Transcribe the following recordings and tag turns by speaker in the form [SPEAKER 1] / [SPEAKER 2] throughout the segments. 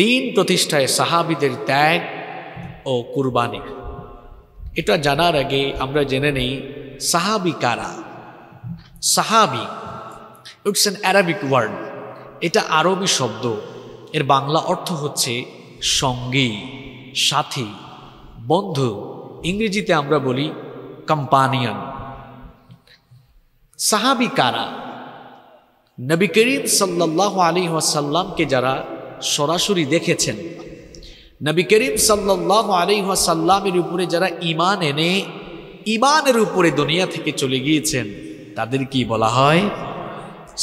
[SPEAKER 1] দিন প্রতিষ্ঠায় সাহাবিদের ত্যাগ ও কুরবানি এটা জানার আগে আমরা জেনে নেই সাহাবি কারা সাহাবি ইটস অ্যান অ্যারাবিক ওয়ার্ড এটা আরবি শব্দ এর বাংলা অর্থ হচ্ছে সঙ্গী সাথী বন্ধু ইংরেজিতে আমরা বলি কম্পানিয়ান সাহাবি কারা নবী করিম সাল্লাহ আলী ওয়াসাল্লামকে যারা সরাসরি দেখেছেন নবী করিম সাল্লাহ আলহাসাল্লামের উপরে যারা ইমান এনে ইমানের উপরে দুনিয়া থেকে চলে গিয়েছেন তাদের কি বলা হয়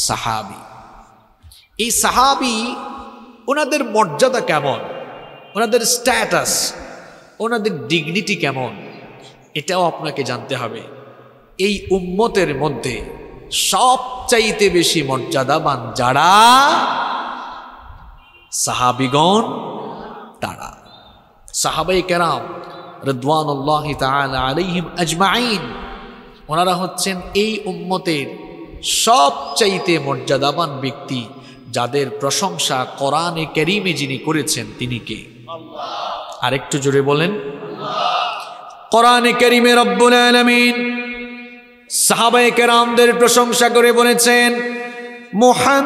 [SPEAKER 1] সাহাবি এই সাহাবি ওনাদের মর্যাদা কেমন ওনাদের স্ট্যাটাস ওনাদের ডিগনিটি কেমন এটাও আপনাকে জানতে হবে এই উম্মতের মধ্যে সবচাইতে বেশি মর্যাদাবান যারা সাহাবিগণ তারা সাহাবাই কেরাম রদওয়ান আল্লাহ আলাইহিম আজমাইন ওনারা হচ্ছেন এই উম্মতের সবচাইতে মর্যাদাবান ব্যক্তি যাদের প্রশংসা কোরআনে কেরিমে যিনি করেছেন তিনি কে আরেকটু জোরে বলেন কোরআনে কেরিমে রব্বুল আলমিন সাহাবাই কেরামদের প্রশংসা করে বলেছেন মোহান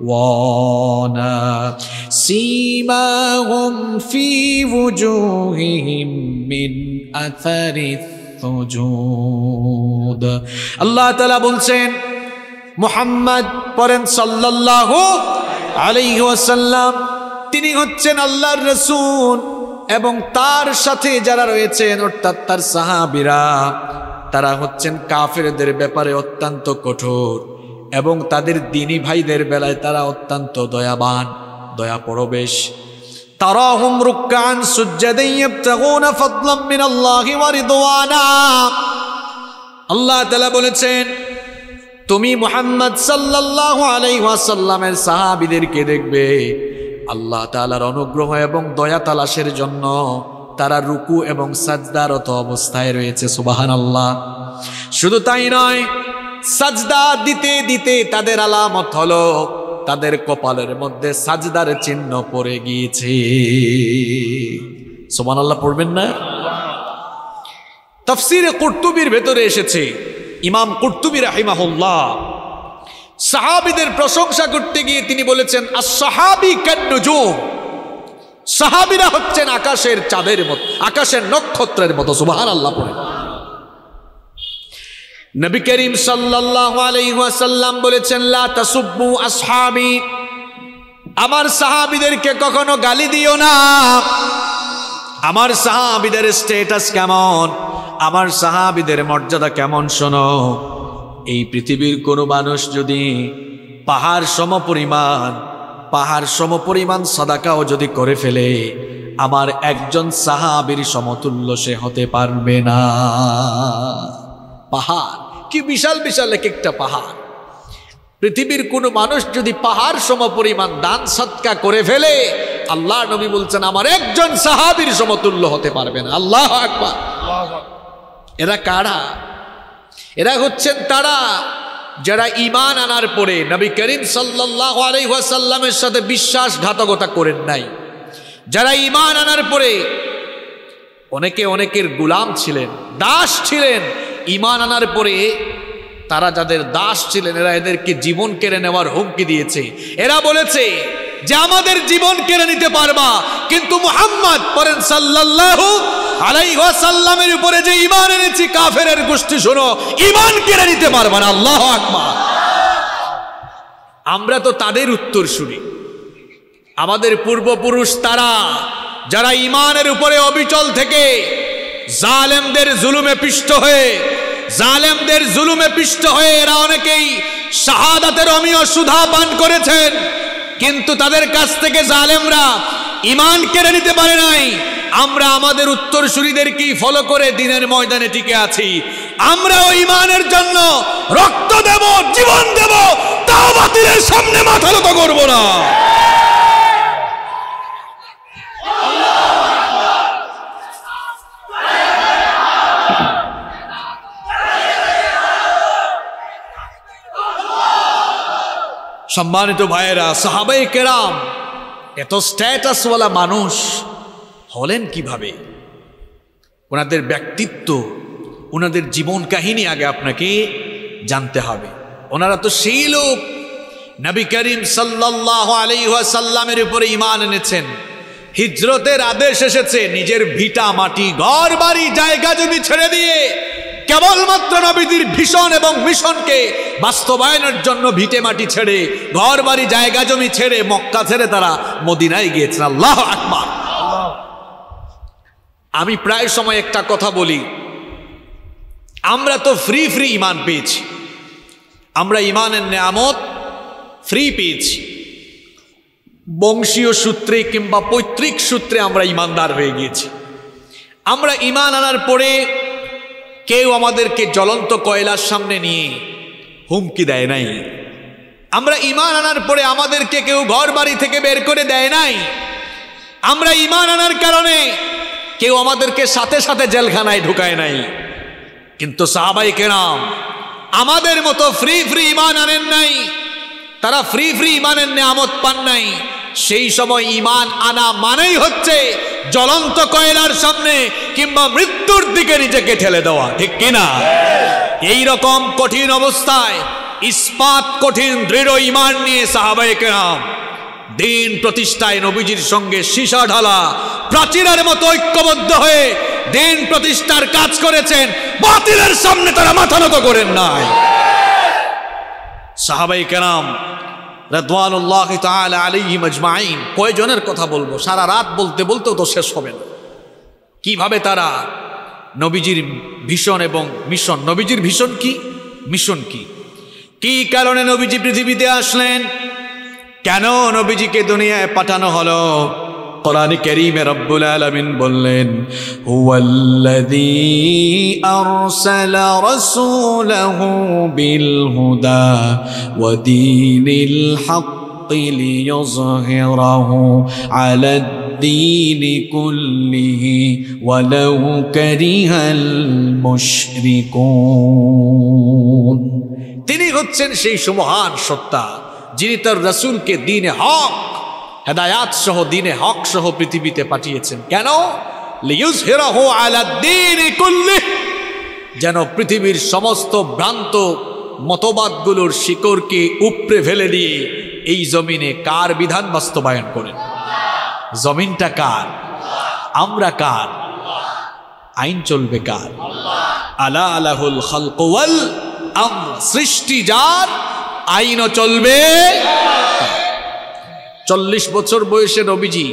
[SPEAKER 1] وانا سيماهم في وجوههم من أثر السجود الله تعالى বলছেন صلى পরেন عليه وسلم তিনি হচ্ছেন আল্লাহর রসুন এবং তার সাথে যারা রয়েছেন অর্থাৎ তার সাহাবিরা তারা হচ্ছেন কাফেরদের ব্যাপারে অত্যন্ত কঠোর এবং তাদের দিনী ভাইদের বেলায় তারা অত্যন্ত দয়াবান দয়া পরবেশ আল্লাহ তালা বলেছেন তুমি সাহাবিদেরকে দেখবে আল্লাহ তালার অনুগ্রহ এবং দয়া তালাশের জন্য তারা রুকু এবং সাজদারত অবস্থায় রয়েছে সুবাহান আল্লাহ শুধু তাই নয় সাজদা দিতে দিতে তাদের আলামত হলো তাদের কপালের মধ্যে সাজদার চিহ্ন পড়ে গিয়েছে সোমান আল্লাহ পড়বেন না তফসিরে কুর্তুবির ভেতরে এসেছে ইমাম কুর্তুবি রাহিমাহুল্লাহ সাহাবিদের প্রশংসা করতে গিয়ে তিনি বলেছেন আসাহাবি কান্নজুম সাহাবিরা হচ্ছেন আকাশের চাঁদের মতো আকাশের নক্ষত্রের মতো সুবাহ আল্লাহ পড়ে নবী করিম সাল্লাল্লাহু বলেছেন লা আসহাবি আমার সাহাবিদেরকে কখনো গালি দিও না আমার সাহাবিদের স্টেটাস কেমন আমার সাহাবিদের মর্যাদা কেমন শোনো এই পৃথিবীর কোনো মানুষ যদি পাহাড় সমপরিমাণ পাহাড় সমপরিমাণ সাদাকাও যদি করে ফেলে আমার একজন সাহাবির সমতুল্য সে হতে পারবে না পাহাড় কি বিশাল বিশাল এক একটা পাহাড় পৃথিবীর কোনো মানুষ যদি পাহাড় সমপরিমাণ দান সৎকা করে ফেলে আল্লাহ নবী বলছেন আমার একজন সাহাবির সমতুল্য হতে পারবে না আল্লাহ আকবার এরা কারা এরা হচ্ছেন তারা যারা ইমান আনার পরে নবী করিম সাল্লাহ আলহাসাল্লামের সাথে বিশ্বাসঘাতকতা করেন নাই যারা ইমান আনার পরে অনেকে অনেকের গুলাম ছিলেন দাস ছিলেন ইমান আনার পরে তারা যাদের দাস ছিলেন এরা এদেরকে জীবন কেড়ে নেওয়ার হুমকি দিয়েছে
[SPEAKER 2] এরা বলেছে যে আমাদের জীবন কেড়ে নিতে পারবা কিন্তু মোহাম্মদ পরেন সাল্লাল্লাহু আলাইহাসাল্লামের উপরে যে ইমান এনেছি কাফের গোষ্ঠী শোনো ইমান কেড়ে নিতে পারবা না আল্লাহ আকমা
[SPEAKER 1] আমরা তো তাদের উত্তর শুনি আমাদের পূর্বপুরুষ তারা যারা ইমানের উপরে অবিচল থেকে জালেমদের জুলুমে পিষ্ট হয়ে জালেমদের জুলুমে পিষ্ট হয়ে এরা অনেকেই শাহাদাতের অমীয় সুধা পান করেছেন কিন্তু তাদের কাছ থেকে জালেমরা ইমান কেড়ে নিতে পারে নাই আমরা আমাদের উত্তরসূরিদেরকেই ফলো করে দিনের ময়দানে টিকে আছি
[SPEAKER 2] আমরা ওই ইমানের জন্য রক্ত দেব জীবন দেব তাও বাতিলের সামনে
[SPEAKER 1] মাথা নত করবো না সম্মানিত ভাইয়েরা সাহাবাই কেরাম এত স্ট্যাটাসওয়ালা মানুষ হলেন কিভাবে ওনাদের ব্যক্তিত্ব ওনাদের জীবন কাহিনী আগে আপনাকে জানতে হবে ওনারা তো সেই লোক নবী করিম সাল্লাহ সাল্লামের উপরে ইমান এনেছেন হিজরতের আদেশ এসেছে নিজের ভিটা মাটি ঘর বাড়ি জায়গা যদি ছেড়ে দিয়ে কেবলমাত্র নবীদের ভীষণ এবং মিশনকে বাস্তবায়নের জন্য ভিটে মাটি ছেড়ে ঘর বাড়ি জায়গা জমি ছেড়ে মক্কা ছেড়ে তারা মদিনায় গিয়েছেন আল্লাহ আকবর আমি প্রায় সময় একটা কথা বলি আমরা তো ফ্রি ফ্রি ইমান পেয়েছি আমরা ইমানের নেয়ামত ফ্রি পেয়েছি বংশীয় সূত্রে কিংবা পৈতৃক সূত্রে আমরা ইমানদার হয়ে গিয়েছি আমরা ইমান আনার পরে কেউ আমাদেরকে জ্বলন্ত কয়লার সামনে নিয়ে হুমকি দেয় নাই আমরা ইমান আনার পরে আমাদেরকে কেউ ঘর বাড়ি থেকে বের করে দেয় নাই আমরা ইমান আনার কারণে কেউ আমাদেরকে সাথে সাথে জেলখানায় ঢুকায় নাই কিন্তু সাহাবাই কেরাম আমাদের মতো ফ্রি ফ্রি ইমান আনেন নাই তারা ফ্রি ফ্রি ইমানের নেয়ামত পান নাই সেই সময় ইমান আনা মানেই হচ্ছে জ্বলন্ত কয়লার সামনে কিংবা মৃত্যুর দিকে নিজেকে ঠেলে দেওয়া ঠিক কিনা এই রকম কঠিন অবস্থায় ইস্পাত কঠিন দৃঢ় ইমান নিয়ে সাহাবাই কেরাম দিন প্রতিষ্ঠায় নবীজির সঙ্গে সীসা ঢালা
[SPEAKER 2] প্রাচীরের মতো ঐক্যবদ্ধ হয়ে দিন প্রতিষ্ঠার কাজ করেছেন বাতিলের সামনে তারা মাথা নত করেন নাই
[SPEAKER 1] সাহাবাই কেরাম রেদওয়ানুল্লাহ তালা আলী মজমাইন কয়জনের কথা বলবো সারা রাত বলতে বলতেও তো শেষ হবে না কিভাবে তারা নবীজির ভীষণ এবং মিশন নবীজির ভীষণ কি মিশন কি কি কারণে নবীজি পৃথিবীতে আসলেন কেন নবীজিকে দুনিয়ায় পাঠানো হলো قرآن كريم رب العالمين بلين هو الذي أرسل رسوله بالهدى ودين الحق ليظهره على الدين كله ولو كره المشركون তিনি হচ্ছেন সেই সমহান সত্তা যিনি তার রসুলকে দিনে হক হেদায়াত সহ দিনে হক সহ পৃথিবীতে পাঠিয়েছেন কেন যেন পৃথিবীর সমস্ত ভ্রান্ত মতবাদগুলোর শিকড়কে উপড়ে ফেলে দিয়ে এই জমিনে কার বিধান বাস্তবায়ন করেন জমিনটা কার আমরা কার আইন চলবে কার আলা আলাহুল হলকোয়াল আম সৃষ্টি যার আইনও চলবে চল্লিশ বছর বয়সে নবীজি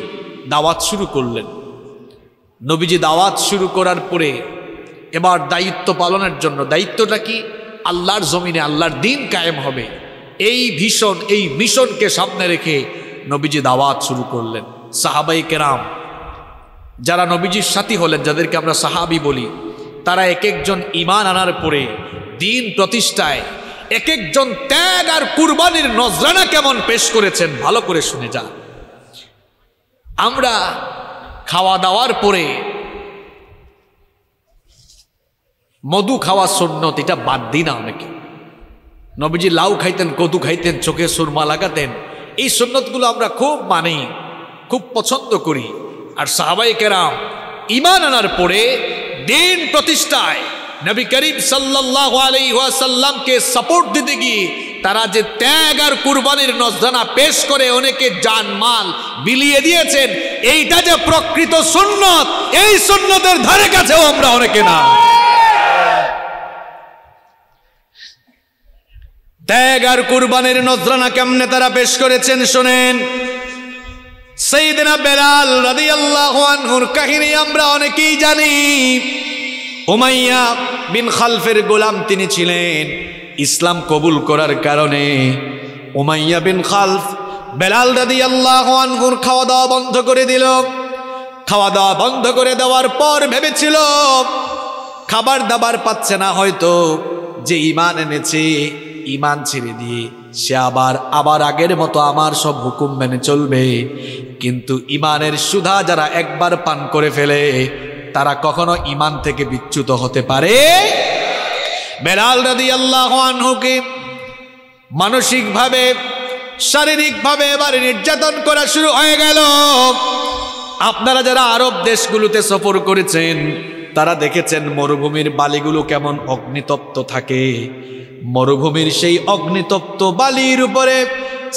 [SPEAKER 1] দাওয়াত শুরু করলেন নবীজি দাওয়াত শুরু করার পরে এবার দায়িত্ব পালনের জন্য দায়িত্বটা কি আল্লাহর জমিনে আল্লাহর দিন কায়েম হবে এই ভীষণ এই মিশনকে সামনে রেখে নবীজি দাওয়াত শুরু করলেন সাহাবাই কেরাম যারা নবীজির সাথী হলেন যাদেরকে আমরা সাহাবি বলি তারা এক একজন ইমান আনার পরে দিন প্রতিষ্ঠায় এক একজন ত্যাগ আর কুরবানির নজরানা কেমন পেশ করেছেন ভালো করে শুনে যা আমরা খাওয়া দাওয়ার পরে মধু খাওয়া সন্ন্যত এটা বাদ দিই না অনেকে নবীজি লাউ খাইতেন কদু খাইতেন চোখে সুরমা লাগাতেন এই সুন্নতগুলো আমরা খুব মানি খুব পছন্দ করি আর সাহাবাই কেরাম ইমান আনার পরে দিন প্রতিষ্ঠায় নবী করিম সাল্লাহ আলাইসাল্লামকে সাপোর্ট দিতে গিয়ে তারা যে ত্যাগ আর কুরবানির নজদানা পেশ করে অনেকে মাল
[SPEAKER 2] বিলিয়ে দিয়েছেন এইটা যে প্রকৃত সুন্নত এই সুন্নতের ধারে কাছেও আমরা অনেকে না
[SPEAKER 1] ত্যাগ আর কুরবানির নজরানা কেমনে তারা পেশ করেছেন শোনেন সেইদিনা বেলাল রাদিয়াল্লাহু আনহুর কাহিনী আমরা অনেকেই জানি ওমাইয়া বিন খালফের গোলাম তিনি ছিলেন ইসলাম কবুল করার কারণে উমাইয়া বিন খালফ বেলাল দাদি আল্লাহ আনহুর খাওয়া দাওয়া বন্ধ করে দিল খাওয়া দাওয়া বন্ধ করে দেওয়ার পর ভেবেছিল খাবার দাবার পাচ্ছে না হয়তো যে ইমান এনেছে ইমান ছেড়ে দিয়ে সে আবার আবার আগের মতো আমার সব হুকুম মেনে চলবে কিন্তু ইমানের সুধা যারা একবার পান করে ফেলে তারা কখনো ইমান থেকে বিচ্যুত হতে পারে বেলাল রাদি আল্লাহ আনহুকে মানসিকভাবে শারীরিকভাবে এবারে নির্যাতন করা শুরু হয়ে গেল আপনারা যারা আরব দেশগুলোতে সফর করেছেন তারা দেখেছেন মরুভূমির বালিগুলো কেমন অগ্নিতপ্ত থাকে মরুভূমির সেই অগ্নিতপ্ত বালির উপরে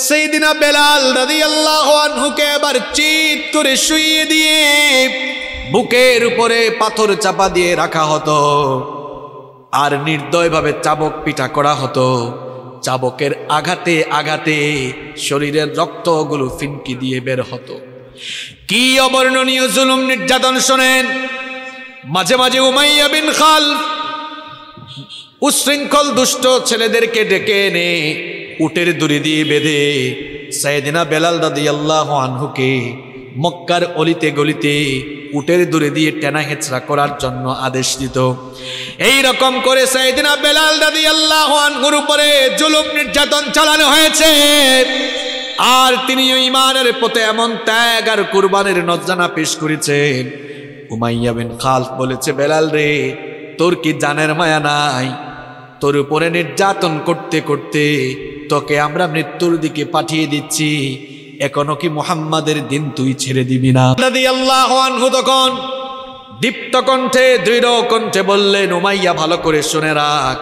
[SPEAKER 1] সেই দিনা বেলাল রাদি আল্লাহ আনহুকে এবার চিত করে শুইয়ে দিয়ে বুকের উপরে পাথর চাপা দিয়ে রাখা হতো আর নির্দয়ভাবে চাবক পিঠা করা হতো চাবকের আঘাতে আঘাতে শরীরের রক্তগুলো ফিনকি দিয়ে বের হতো কি অবর্ণনীয় জুলুম নির্যাতন শোনেন মাঝে মাঝে উমাইয়া বিন খাল উশৃঙ্খল দুষ্ট ছেলেদেরকে ডেকে এনে উটের দূরে দিয়ে বেঁধে সাইদিনা বেলাল দাদি আল্লাহ আনহুকে মক্কার অলিতে গলিতে উটের দূরে দিয়ে টেনা হেঁচড়া করার জন্য আদেশ দিত এই রকম করে সাইদিনা বেলাল দাদি আল্লাহ আনহুর উপরে জুলুম নির্যাতন চালানো হয়েছে আর তিনি ইমানের পথে এমন ত্যাগ আর কুরবানের নজানা পেশ করেছেন উমাইয়া বিন খালফ বলেছে বেলাল রে তোর কি জানের মায়া নাই তোর উপরে নির্যাতন করতে করতে তোকে আমরা মৃত্যুর দিকে পাঠিয়ে দিচ্ছি এখনো কি মোহাম্মদের দিন তুই ছেড়ে দিবি না তখন দীপ্ত কণ্ঠে দৃঢ় কণ্ঠে বললেন উমাইয়া ভালো করে শুনে রাখ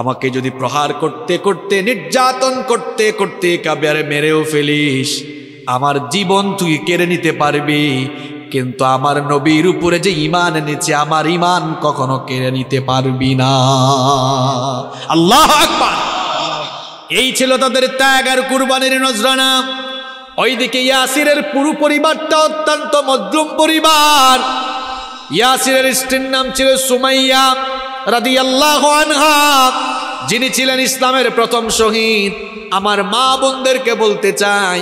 [SPEAKER 1] আমাকে যদি প্রহার করতে করতে নির্যাতন করতে করতে কাবিয়ারে মেরেও ফেলিস আমার জীবন তুই কেড়ে নিতে পারবি কিন্তু আমার নবীর উপরে যে ইমান এনেছে আমার ইমান কখনো কেড়ে নিতে পারবি না আল্লাহ আকবার এই ছিল তাদের ত্যাগ আর কুরবানির নজরানা ওইদিকে ইয়াসিরের পুরো পরিবারটা অত্যন্ত মধ্যম পরিবার ইয়াসিরের স্ত্রীর নাম ছিল সুমাইয়া রাদি আল্লাহ যিনি ছিলেন ইসলামের প্রথম শহীদ আমার মা বোনদেরকে বলতে চাই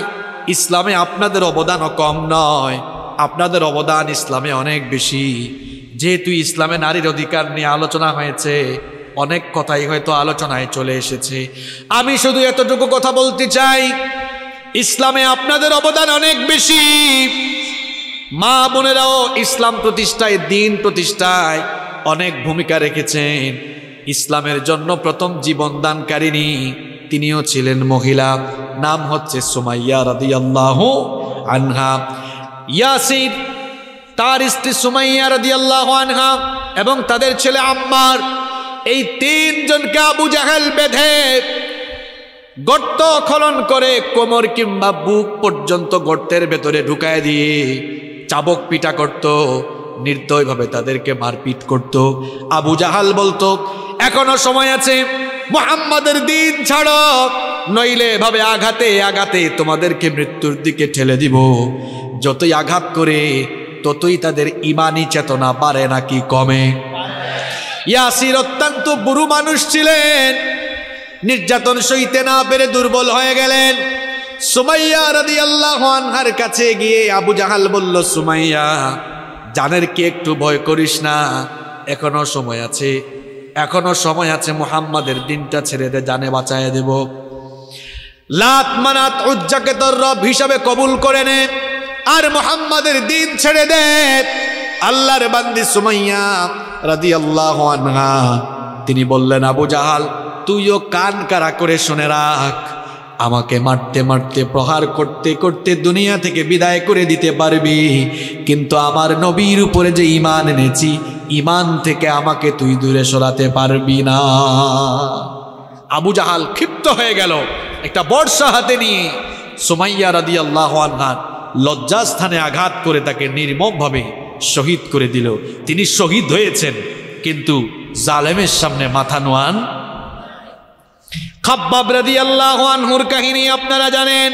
[SPEAKER 1] ইসলামে আপনাদের অবদানও কম নয় আপনাদের অবদান ইসলামে অনেক বেশি যেহেতু ইসলামে নারীর অধিকার নিয়ে আলোচনা হয়েছে অনেক কথাই হয়তো আলোচনায় চলে এসেছে আমি শুধু এতটুকু কথা বলতে চাই ইসলামে আপনাদের অবদান অনেক বেশি মা বোনেরাও ইসলাম প্রতিষ্ঠায় দিন প্রতিষ্ঠায় অনেক ভূমিকা রেখেছেন ইসলামের জন্য প্রথম জীবন জীবনদানকারিণী তিনিও ছিলেন মহিলা নাম হচ্ছে সুমাইয়া রাদি আল্লাহ আনহা ইয়াসির তার স্ত্রী সুমাইয়া রাদি আল্লাহ আনহা এবং তাদের ছেলে আম্মার এই তিনজনকে আবু জাহেল বেঁধে গর্ত খলন করে কোমর কিংবা বুক পর্যন্ত গর্তের ভেতরে ঢুকায় দিয়ে চাবক পিটা করত নির্দয়ভাবে তাদেরকে মারপিট করত আবু জাহাল বলতো এখনো সময় আছে মোহাম্মদের দিন ছাড়ক নইলে এভাবে আঘাতে আঘাতে তোমাদেরকে মৃত্যুর দিকে ঠেলে দিব যতই আঘাত করে ততই তাদের ইমানি চেতনা বাড়ে নাকি কমে ইয়াসির অত্যন্ত বুড়ো মানুষ ছিলেন নির্যাতন সইতে না পেরে দুর্বল হয়ে গেলেন সুমাইয়া রাদি আল্লাহার কাছে গিয়ে আবু জাহাল বলল সুমাইয়া জানের কি একটু ভয় করিস না এখনো সময় আছে এখনো সময় আছে মুহাম্মাদের দিনটা ছেড়ে দে জানে বাঁচায় দেব লাত মানাত উজ্জাকে তোর রব হিসাবে কবুল করে নে আর মোহাম্মদের দিন ছেড়ে দে আল্লাহর বান্দি সুমাইয়া রাদি আল্লাহ তিনি বললেন আবু জাহাল তুইও কান কারা করে শুনে রাখ আমাকে মারতে মারতে প্রহার করতে করতে দুনিয়া থেকে বিদায় করে দিতে পারবি কিন্তু আমার নবীর উপরে যে ইমান এনেছি ইমান থেকে আমাকে তুই দূরে সরাতে পারবি না আবু জাহাল ক্ষিপ্ত হয়ে গেল একটা বর্ষা হাতে নিয়ে সোমাইয়া রাদি আল্লাহ আনহার লজ্জাস্থানে আঘাত করে তাকে নির্মমভাবে শহীদ করে দিল তিনি শহীদ হয়েছেন কিন্তু জালেমের সামনে মাথা নোয়ান খাব্বাব রাজি আনহুর কাহিনী আপনারা জানেন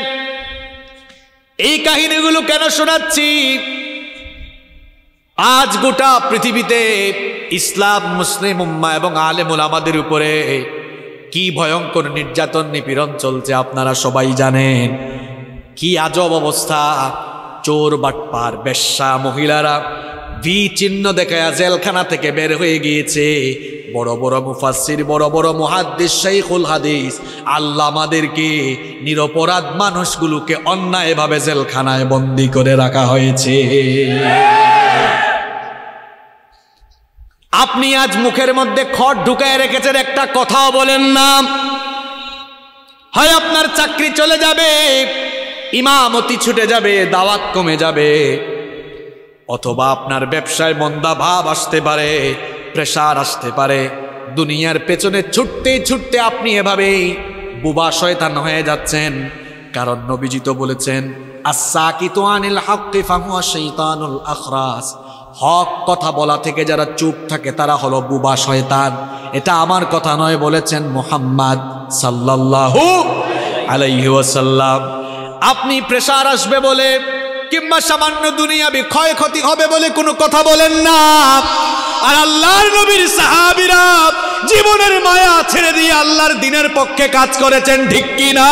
[SPEAKER 1] এই কাহিনীগুলো কেন শোনাচ্ছি আজ গোটা পৃথিবীতে ইসলাম মুসলিম উম্মা এবং আলেমুল আমাদের উপরে কি ভয়ঙ্কর নির্যাতন নিপীড়ন চলছে আপনারা সবাই জানেন কি আজব অবস্থা চোর বাটপার বেশ্যা মহিলারা ভি চিহ্ন দেখায় জেলখানা থেকে বের হয়ে গিয়েছে বড় বড় মুফাসির বড় বড় মহাদ্দিস শাইখুল হাদিস আল্লাহ আমাদেরকে নিরপরাধ মানুষগুলোকে অন্যায়ভাবে জেলখানায় বন্দি করে রাখা হয়েছে আপনি আজ মুখের মধ্যে খড় ঢুকায় রেখেছেন একটা কথাও বলেন না হয় আপনার চাকরি চলে যাবে ইমামতি ছুটে যাবে দাওয়াত কমে যাবে অথবা আপনার ব্যবসায় মন্দা ভাব আসতে পারে প্রেশার আসতে পারে দুনিয়ার পেছনে ছুটতে ছুটতে আপনি এভাবেই বুবা শয়তান হয়ে যাচ্ছেন কারণ নবীজি তো বলেছেন আসাকিতু আনিল হাক্কি ফাহুয়া শৈতানুল আখরাস হক কথা বলা থেকে যারা চুপ থাকে তারা হলো বুবা শয়তান এটা আমার কথা নয় বলেছেন মোহাম্মদ সাল্লাল্লাহু আলাইহি ওয়াসাল্লাম আপনি প্রেসার আসবে বলে কিংবা সামান্য দুনিয়াবি ক্ষয়ক্ষতি
[SPEAKER 2] হবে বলে কোনো কথা বলেন না আর আল্লাহর নবীর সাহাবিরা জীবনের মায়া ছেড়ে দিয়ে আল্লাহর দিনের পক্ষে কাজ করেছেন ঠিক কিনা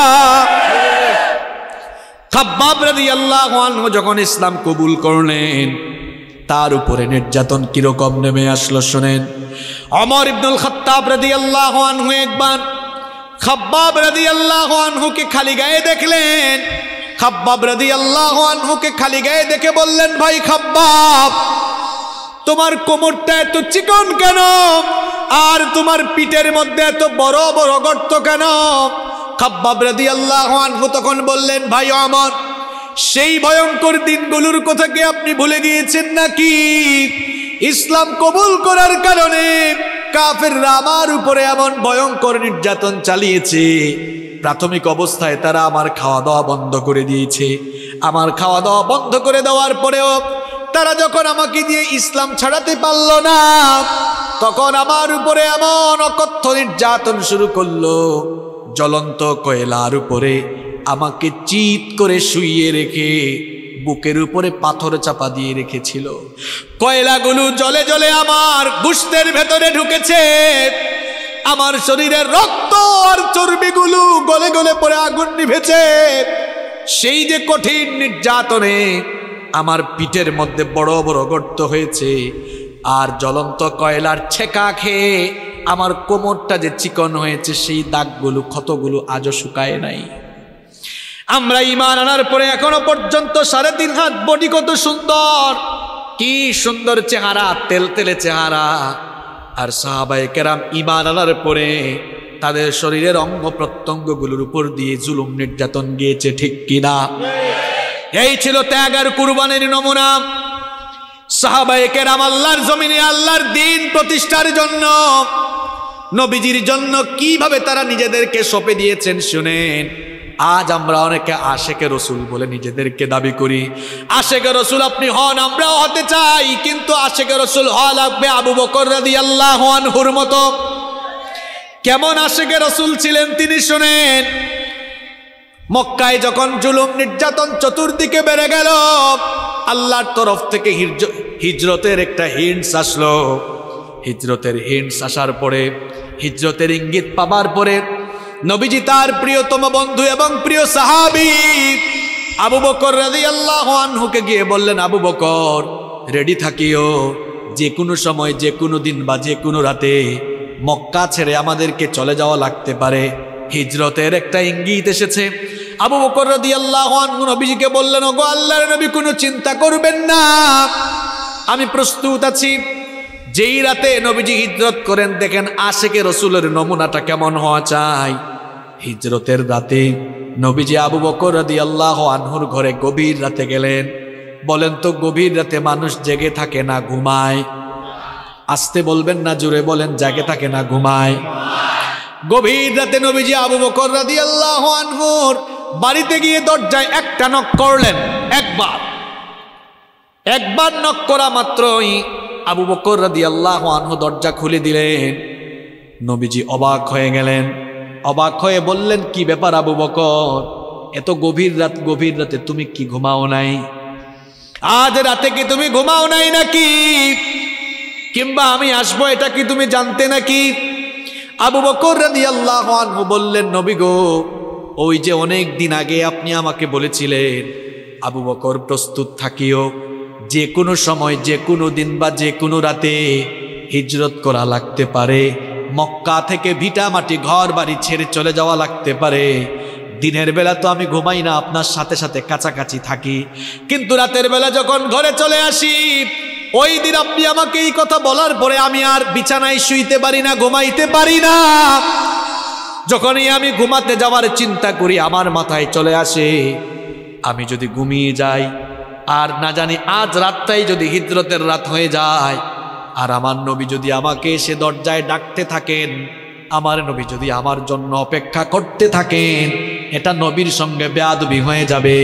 [SPEAKER 1] খাব্বাব রাজি আল্লাহ যখন ইসলাম কবুল করলেন তার উপরে নির্যাতন কিরকম নেমে আসলো শোনেন অমর ইবনুল খত্তাব রাজি হু একবার খাব্বাব রাজি হুকে খালি গায়ে দেখলেন খাব্বাব রাদি আল্লাহ আনহুকে খালি গায়ে দেখে বললেন ভাই খাব্বাব তোমার কোমরটা এত চিকন কেন আর তোমার পিঠের মধ্যে এত বড় বড় গর্ত কেন খাব্বাব রাদি আল্লাহ আনহু তখন বললেন ভাই আমার সেই ভয়ঙ্কর দিনগুলোর কথা কি আপনি ভুলে গিয়েছেন নাকি ইসলাম কবুল করার কারণে কাফেররা আমার উপরে এমন ভয়ঙ্কর নির্যাতন চালিয়েছে প্রাথমিক অবস্থায় তারা আমার খাওয়া দাওয়া বন্ধ করে দিয়েছে আমার খাওয়া দাওয়া বন্ধ করে দেওয়ার পরেও তারা যখন আমাকে দিয়ে ইসলাম ছাড়াতে পারল না তখন আমার উপরে এমন অকথ্য নির্যাতন শুরু করলো জ্বলন্ত কয়লার উপরে আমাকে চিত করে শুইয়ে রেখে বুকের উপরে পাথর চাপা দিয়ে রেখেছিল কয়লাগুলো জলে জলে আমার গুস্তের ভেতরে ঢুকেছে আমার শরীরের রক্ত
[SPEAKER 2] আর চর্বিগুলো গলে গলে পরে আগুন নিভেছে
[SPEAKER 1] সেই যে কঠিন নির্যাতনে আমার পিঠের মধ্যে বড় বড় গর্ত হয়েছে আর জ্বলন্ত কয়লার ছেকা খেয়ে আমার কোমরটা যে চিকন হয়েছে সেই দাগগুলো ক্ষতগুলো আজও শুকায় নাই আমরা ইমান আনার পরে এখনো পর্যন্ত সাড়ে তিন হাত বডি কত সুন্দর কি সুন্দর চেহারা তেল তেলে চেহারা আর সাহাবায় কেরাম ইমান আনার পরে তাদের শরীরের অঙ্গ প্রত্যঙ্গগুলোর উপর দিয়ে জুলুম নির্যাতন গিয়েছে ঠিক কিনা এই ছিল ত্যাগ আর কুরবানের নমুনা সাহাবায়ে কেরাম আল্লাহর জমিনে আল্লাহর দিন প্রতিষ্ঠার জন্য নবীজির জন্য কিভাবে তারা নিজেদেরকে সঁপে দিয়েছেন শুনেন আজ আমরা অনেকে আশেকে রসুল বলে নিজেদেরকে দাবি করি আশেকে রসুল আপনি হন আমরাও হতে চাই কিন্তু আশেকে রসুল হওয়া লাগবে আবু বকর রাদি আল্লাহ হন হুর মতো কেমন আশেকে রসুল ছিলেন তিনি শোনেন মক্কায় যখন জুলুম নির্যাতন চতুর্দিকে বেড়ে গেল আল্লাহর তরফ থেকে হিজরতের একটা হিন্স আসলো হিজরতের হিন্টস আসার পরে হিজরতের ইঙ্গিত পাবার পরে নবীজি তার প্রিয়তম বন্ধু এবং প্রিয় সাহাবি আবু বকর রাজি আল্লাহ আনহুকে গিয়ে বললেন আবু বকর রেডি থাকিও যে কোনো সময় যে কোনো দিন বা যে কোনো রাতে মক্কা ছেড়ে আমাদেরকে চলে যাওয়া লাগতে পারে হিজরতের একটা ইঙ্গিত এসেছে আবু বকর রাদি আল্লাহ নবীজিকে বললেন ওগো আল্লাহ নবী কোনো চিন্তা করবেন না আমি প্রস্তুত আছি যেই রাতে নবীজি হিজরত করেন দেখেন আশেকে রসুলের নমুনাটা কেমন হওয়া চাই হিজরতের রাতে নবীজি আবু বকর রাদি আল্লাহ আনহুর ঘরে গভীর রাতে গেলেন বলেন তো গভীর রাতে মানুষ জেগে থাকে না ঘুমায় আসতে বলবেন না জুড়ে বলেন জাগে থাকে না ঘুমায় গভীর রাতে নবীজি আবু বকর রাদি আল্লাহ আনহুর বাড়িতে গিয়ে দরজায় একটা নক করলেন একবার একবার নক করা মাত্রই আবু বকর রাদি আল্লাহ আনহু দরজা খুলে দিলেন নবীজি অবাক হয়ে গেলেন অবাক হয়ে বললেন কি ব্যাপার আবু বকর এত গভীর রাত গভীর রাতে তুমি কি ঘুমাও নাই আজ রাতে কি তুমি ঘুমাও নাই নাকি কিংবা আমি আসবো এটা কি তুমি জানতে নাকি আবু বকর রাদি আল্লাহ আনহু বললেন নবী গো ওই যে অনেক দিন আগে আপনি আমাকে বলেছিলেন আবু বকর প্রস্তুত থাকিও যে কোনো সময় যে কোনো দিন বা যে কোনো রাতে হিজরত করা লাগতে পারে মক্কা থেকে ভিটা মাটি ঘর বাড়ি ছেড়ে চলে যাওয়া লাগতে পারে দিনের বেলা তো আমি ঘুমাই না আপনার সাথে সাথে কাছাকাছি থাকি কিন্তু রাতের বেলা যখন ঘরে চলে আসি ওই দিন আপনি আমাকে এই কথা বলার পরে আমি আর বিছানায় শুইতে পারি না ঘুমাইতে পারি না যখনই আমি ঘুমাতে যাওয়ার চিন্তা করি আমার মাথায় চলে আসে আমি যদি ঘুমিয়ে যাই আর না জানি আজ রাতটাই যদি হিজরতের রাত হয়ে যায় আর আমার নবী যদি আমাকে সে দরজায় ডাকতে থাকেন আমার নবী যদি আমার জন্য অপেক্ষা করতে থাকেন এটা নবীর সঙ্গে বেয়াদবি হয়ে যাবে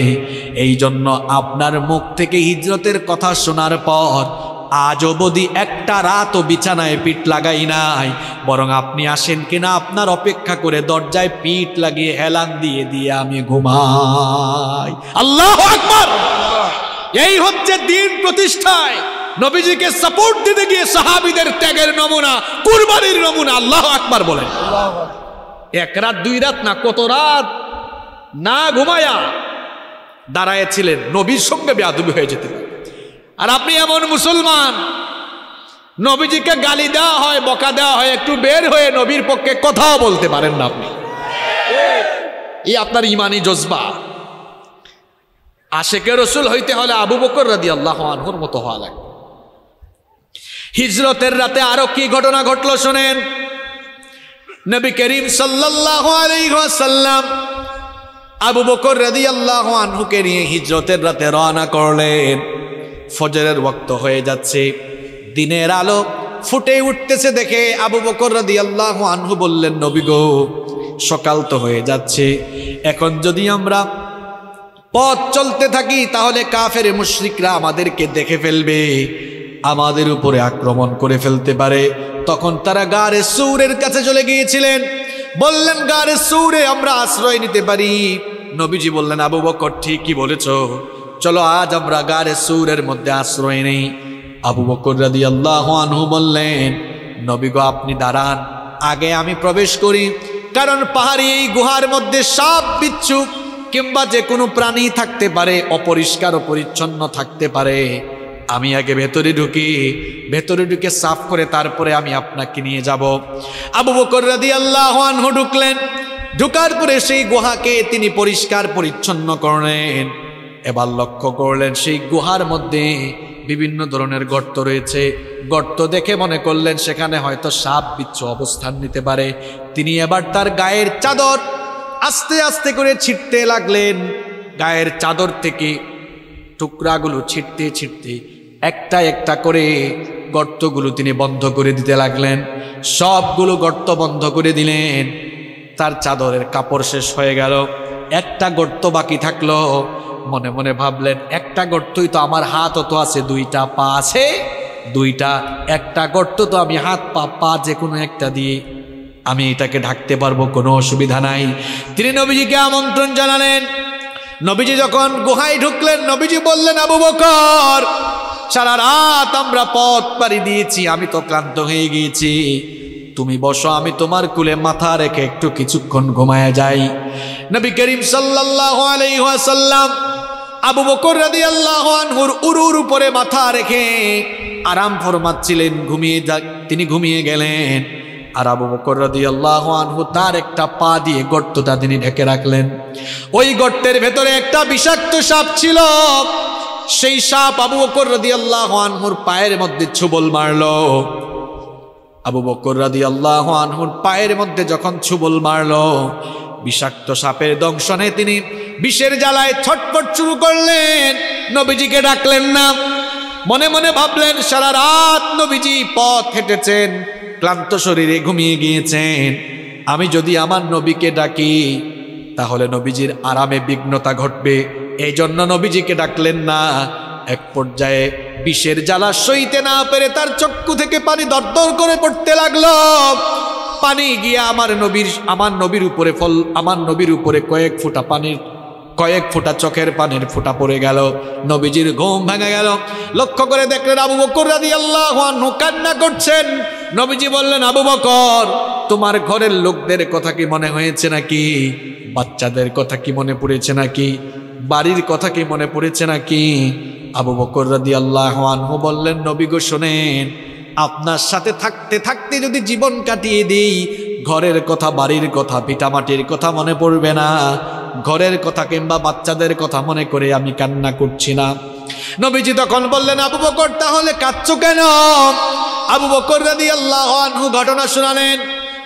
[SPEAKER 1] এই জন্য আপনার মুখ থেকে হিজরতের কথা শোনার পর আজ অবধি একটা রাতও বিছানায় পিঠ লাগাই নাই বরং আপনি আসেন কিনা আপনার অপেক্ষা করে দরজায় পিঠ লাগিয়ে হেলান দিয়ে দিয়ে আমি ঘুমাই
[SPEAKER 2] আল্লাহ আকবার এই হচ্ছে দিন প্রতিষ্ঠায় নবীজিকে সাপোর্ট দিতে গিয়ে সাহাবিদের ত্যাগের নমুনা কুরবানির নমুনা আল্লাহ
[SPEAKER 1] আকবার বলেন এক রাত দুই রাত না কত রাত না ঘুমায়া দাঁড়ায়েছিলেন নবীর সঙ্গে বেয়াদুবি হয়ে যেতে আর আপনি এমন মুসলমান নবীজিকে গালি দেওয়া হয় বকা দেওয়া হয় একটু বের হয়ে নবীর পক্ষে কথাও বলতে পারেন না আপনি এই আপনার ইমানি জজবা আশেকে রসুল হইতে হলে আবু বকর রাদি আল্লাহ আনহুর মতো হওয়া লাগে হিজরতের রাতে আরো কি ঘটনা ঘটল শোনেন নবী করিম সাল্লাম আবু বকর রাদি আল্লাহ আনহুকে নিয়ে হিজরতের রাতে রওনা করলেন ফজরের ওক্ত হয়ে যাচ্ছে দিনের আলো ফুটে উঠতেছে দেখে আবু বকর রাদি আল্লাহ আনহু বললেন নবী গো সকাল তো হয়ে যাচ্ছে এখন যদি আমরা পথ চলতে থাকি তাহলে কাফের মুশ্রিকরা আমাদেরকে দেখে ফেলবে আমাদের উপরে আক্রমণ করে ফেলতে পারে তখন তারা গারে সৌরের কাছে চলে গিয়েছিলেন বললেন গারে সৌরে আমরা আশ্রয় নিতে পারি নবীজি বললেন আবু বকর ঠিকই বলেছ চলো আজ আমরা গারে সৌরের মধ্যে আশ্রয় নেই আবু বকর রাদি আল্লাহ আনহু বললেন নবীগ আপনি দাঁড়ান আগে আমি প্রবেশ করি কারণ পাহাড়ি এই গুহার মধ্যে সব বিচ্ছুক কিংবা যে কোনো প্রাণী থাকতে পারে অপরিষ্কার অপরিচ্ছন্ন থাকতে পারে আমি আগে ভেতরে ঢুকি ভেতরে ঢুকে সাফ করে তারপরে আমি আপনাকে নিয়ে যাব আবু বকর রাদি আল্লাহ ঢুকলেন ঢুকার পরে সেই গুহাকে তিনি পরিষ্কার পরিচ্ছন্ন করলেন এবার লক্ষ্য করলেন সেই গুহার মধ্যে বিভিন্ন ধরনের গর্ত রয়েছে গর্ত দেখে মনে করলেন সেখানে হয়তো সাপ বিচ্ছ অবস্থান নিতে পারে তিনি এবার তার গায়ের চাদর আস্তে আস্তে করে ছিটতে লাগলেন গায়ের চাদর থেকে টুকরাগুলো ছিটতে ছিটতে একটা একটা করে গর্তগুলো তিনি বন্ধ করে দিতে লাগলেন সবগুলো গর্ত বন্ধ করে দিলেন তার চাদরের কাপড় শেষ হয়ে গেল একটা গর্ত বাকি থাকল মনে মনে ভাবলেন একটা গর্তই তো আমার হাত অত আছে দুইটা পা আছে দুইটা একটা গর্ত তো আমি হাত পা পা যে কোনো একটা দিয়ে আমি এটাকে ঢাকতে পারবো কোনো অসুবিধা নাই তিনি নবীজিকে আমন্ত্রণ জানালেন নবীজি যখন গুহায় ঢুকলেন নবীজি বললেন আবু বকর সারা রাত আমরা পথ পাড়ি দিয়েছি আমি তো ক্লান্ত হয়ে গিয়েছি তুমি বসো আমি তোমার কুলে মাথা রেখে একটু কিছুক্ষণ ঘুমায় যাই নবী করিম সাল্লাম আবু বকর রাদি আল্লাহ উরুর উপরে মাথা রেখে আরাম ফরমাচ্ছিলেন ঘুমিয়ে যা তিনি ঘুমিয়ে গেলেন আর আবু বকর আল্লাহ আনহু তার একটা পা দিয়ে গর্তটা তিনি ঢেকে রাখলেন ওই গর্তের ভেতরে একটা বিষাক্ত সাপ ছিল সেই সাপ আবু বকর আল্লাহ আনহুর পায়ের মধ্যে ছুবল মারল আবু বকর আল্লাহ আনহুর পায়ের মধ্যে যখন ছুবল মারল বিষাক্ত সাপের দংশনে তিনি বিষের জ্বালায় ছটপট শুরু করলেন নবীজিকে ডাকলেন না মনে মনে ভাবলেন সারা রাত নবীজি পথ হেঁটেছেন ক্লান্ত শরীরে ঘুমিয়ে গিয়েছেন আমি যদি আমার নবীকে ডাকি তাহলে নবীজির আরামে বিঘ্নতা ঘটবে এই জন্য নবীজিকে ডাকলেন না এক পর্যায়ে বিষের জ্বালা সইতে না পেরে তার চক্ষু থেকে পানি দরদর করে পড়তে লাগলো পানি গিয়ে আমার নবীর আমার নবীর উপরে ফল আমার নবীর উপরে কয়েক ফুটা পানির কয়েক ফোঁটা চোখের পানির ফোঁটা পড়ে গেল নবীজির ঘুম ভেঙে গেল লক্ষ্য করে দেখলেন আবু বকর রাজি আল্লাহ কান্না করছেন নবীজি বললেন আবু বকর তোমার ঘরের লোকদের কথা কি মনে হয়েছে নাকি বাচ্চাদের কথা কি মনে পড়েছে নাকি বাড়ির কথা কি মনে পড়েছে নাকি আবু বকর রাজি আল্লাহ আনহু বললেন নবী গো শোনেন আপনার সাথে থাকতে থাকতে যদি জীবন কাটিয়ে দিই ঘরের কথা বাড়ির কথা পিটামাটির কথা মনে পড়বে না ঘরের কথা কিংবা বাচ্চাদের কথা মনে করে আমি কান্না করছি না নবীজি তখন বললেন আবু বকর তাহলে কাচ্ছ কেন আবু বকর রাদি আল্লাহ ঘটনা শোনালেন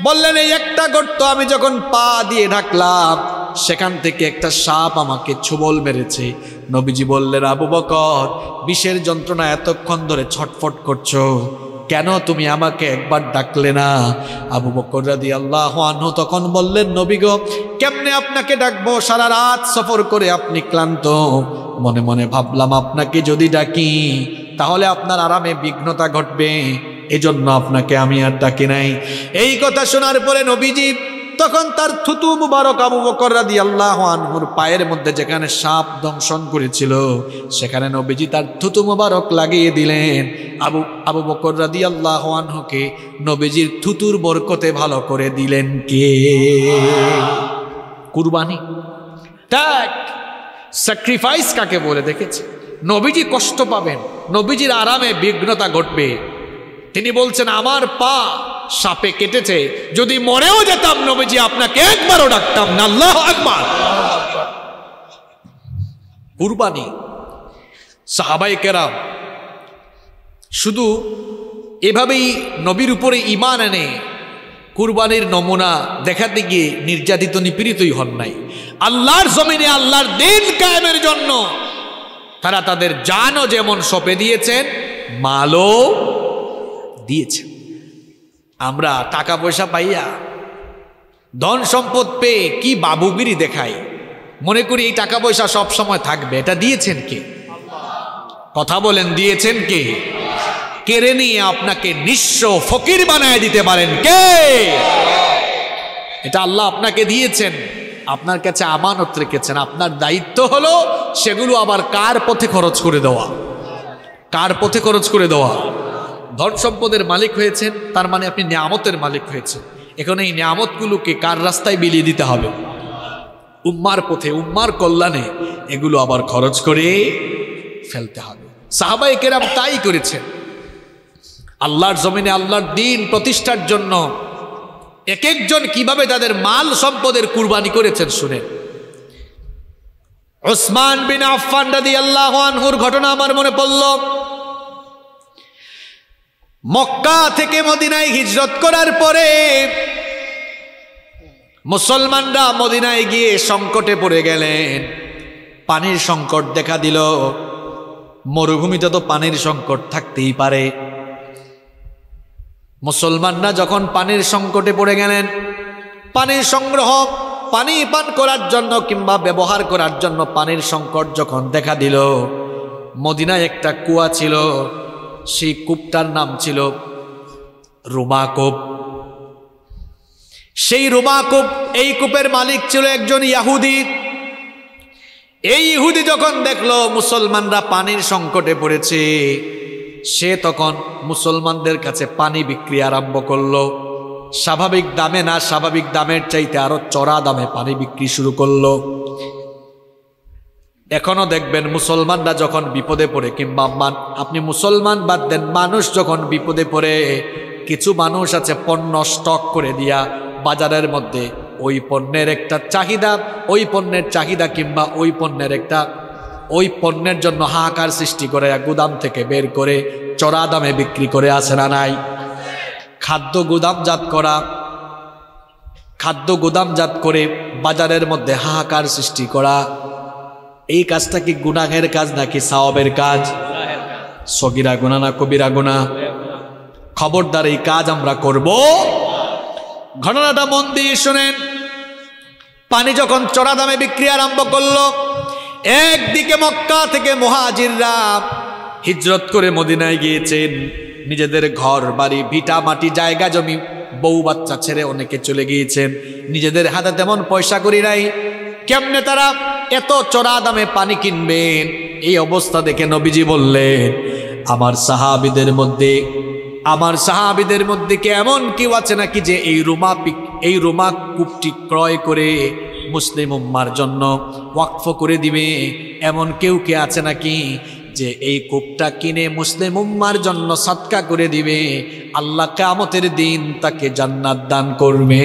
[SPEAKER 1] বললেন এই একটা গর্ত আমি যখন পা দিয়ে ঢাকলাম সেখান থেকে একটা সাপ আমাকে ছোবল মেরেছে নবীজি বললেন আবু বকর বিষের যন্ত্রণা এতক্ষণ ধরে ছটফট করছো কেন তুমি আমাকে একবার ডাকলে না আবু বকর রাদি আল্লাহ আনহ তখন বললেন নবী গো কেমনে আপনাকে ডাকবো সারা রাত সফর করে আপনি ক্লান্ত মনে মনে ভাবলাম আপনাকে যদি ডাকি তাহলে আপনার আরামে বিঘ্নতা ঘটবে এজন্য আপনাকে আমি আর ডাকি নাই এই কথা শোনার পরে নবীজি তখন তার থুতু মুবারক আবু বকর রাদি আল্লাহ আনহুর পায়ের মধ্যে যেখানে সাপ দংশন করেছিল সেখানে নবীজি তার থুতু মুবারক লাগিয়ে দিলেন আবু আবু বকর রাদি আল্লাহ আনহুকে নবীজির থুতুর বরকতে ভালো করে দিলেন কে কুরবানি ট্যাক স্যাক্রিফাইস কাকে বলে দেখেছি নবীজি কষ্ট পাবেন নবীজির আরামে বিঘ্নতা ঘটবে তিনি বলছেন আমার পা সাপে কেটেছে যদি মরেও যেতাম নবীজি আপনাকে একবারও ডাকতাম
[SPEAKER 2] না আল্লাহ একবার
[SPEAKER 1] কুরবানি সাহাবাই কেরাম শুধু এভাবেই নবীর উপরে ইমান এনে কুরবানির নমুনা দেখাতে গিয়ে নির্যাতিত নিপীড়িতই হন নাই আল্লাহর জমিনে আল্লাহর
[SPEAKER 2] দিন কায়েমের জন্য
[SPEAKER 1] তারা তাদের জানও যেমন সপে দিয়েছেন মালও দিয়েছেন আমরা টাকা পয়সা পাইয়া ধন সম্পদ পেয়ে কি বাবুগিরি দেখাই মনে করি এই টাকা পয়সা সব সময় থাকবে এটা দিয়েছেন কে কথা বলেন দিয়েছেন কে কেড়ে নিয়ে আপনাকে নিঃস্ব ফকির বানায় দিতে পারেন কে এটা আল্লাহ আপনাকে দিয়েছেন আপনার কাছে আমানত রেখেছেন আপনার দায়িত্ব হলো সেগুলো আবার কার পথে খরচ করে দেওয়া কার পথে খরচ করে দেওয়া ধন সম্পদের মালিক হয়েছেন তার মানে আপনি নিয়ামতের মালিক হয়েছেন এখন এই নিয়ামতগুলোকে কার রাস্তায় বিলিয়ে দিতে হবে উম্মার পথে উম্মার কল্যাণে এগুলো আবার খরচ করে ফেলতে হবে সাহাবাই কেরাম তাই করেছেন আল্লাহর জমিনে আল্লাহর দিন প্রতিষ্ঠার জন্য এক একজন কিভাবে তাদের মাল সম্পদের কুরবানি করেছেন শুনে ওসমান বিন আফফান্ডাদি আল্লাহ আনহুর ঘটনা আমার মনে পড়ল মক্কা থেকে মদিনায় হিজরত করার পরে মুসলমানরা মদিনায় গিয়ে সংকটে পড়ে গেলেন পানির সংকট দেখা দিল মরুভূমিতে তো পানির সংকট থাকতেই পারে মুসলমানরা যখন পানির সংকটে পড়ে গেলেন পানির সংগ্রহ পানি পান করার জন্য কিংবা ব্যবহার করার জন্য পানির সংকট যখন দেখা দিল মদিনায় একটা কুয়া ছিল সেই কূপটার নাম ছিল রুমাকূপ সেই রুমাকূপ এই কূপের মালিক ছিল একজন ইয়াহুদি এই ইহুদি যখন দেখলো মুসলমানরা পানির সংকটে পড়েছে সে তখন মুসলমানদের কাছে পানি বিক্রি আরম্ভ করলো স্বাভাবিক দামে না স্বাভাবিক দামের চাইতে আরও চড়া দামে পানি বিক্রি শুরু করলো এখনও দেখবেন মুসলমানরা যখন বিপদে পড়ে কিংবা মান আপনি মুসলমান বাদ দেন মানুষ যখন বিপদে পড়ে কিছু মানুষ আছে পণ্য স্টক করে দিয়া বাজারের মধ্যে ওই পণ্যের একটা চাহিদা ওই পণ্যের চাহিদা কিংবা ওই পণ্যের একটা ওই পণ্যের জন্য হাহাকার সৃষ্টি করে গুদাম থেকে বের করে চড়া দামে বিক্রি করে আসে না নাই খাদ্য গুদামজাত করা খাদ্য গুদামজাত করে বাজারের মধ্যে হাহাকার সৃষ্টি করা এই কাজটা কি গুনাহের কাজ নাকি সাওয়াবের কাজ সগিরা গুনা না কবিরা গুনা খবরদার এই কাজ আমরা করব ঘটনাটা মন দিয়ে শোনেন পানি যখন চড়া দামে বিক্রি আরম্ভ করলো একদিকে মক্কা থেকে মহাজিররা হিজরত করে মদিনায় গিয়েছেন নিজেদের ঘর বাড়ি ভিটা মাটি জায়গা জমি বউ বাচ্চা ছেড়ে অনেকে চলে গিয়েছেন নিজেদের হাতে তেমন পয়সা করি নাই কেমনে তারা এত চড়া দামে পানি কিনবেন এই অবস্থা দেখে নবীজি বললেন আমার সাহাবিদের মধ্যে আমার সাহাবিদের মধ্যে কে এমন কেউ আছে নাকি যে এই রুমা এই রুমা কূপটি ক্রয় করে মুসলিম উম্মার জন্য ওয়াকফ করে দিবে এমন কেউ কে আছে নাকি যে এই কূপটা কিনে মুসলিম উম্মার জন্য সাতকা করে দিবে আল্লাহ কামতের দিন তাকে জান্নাত দান করবে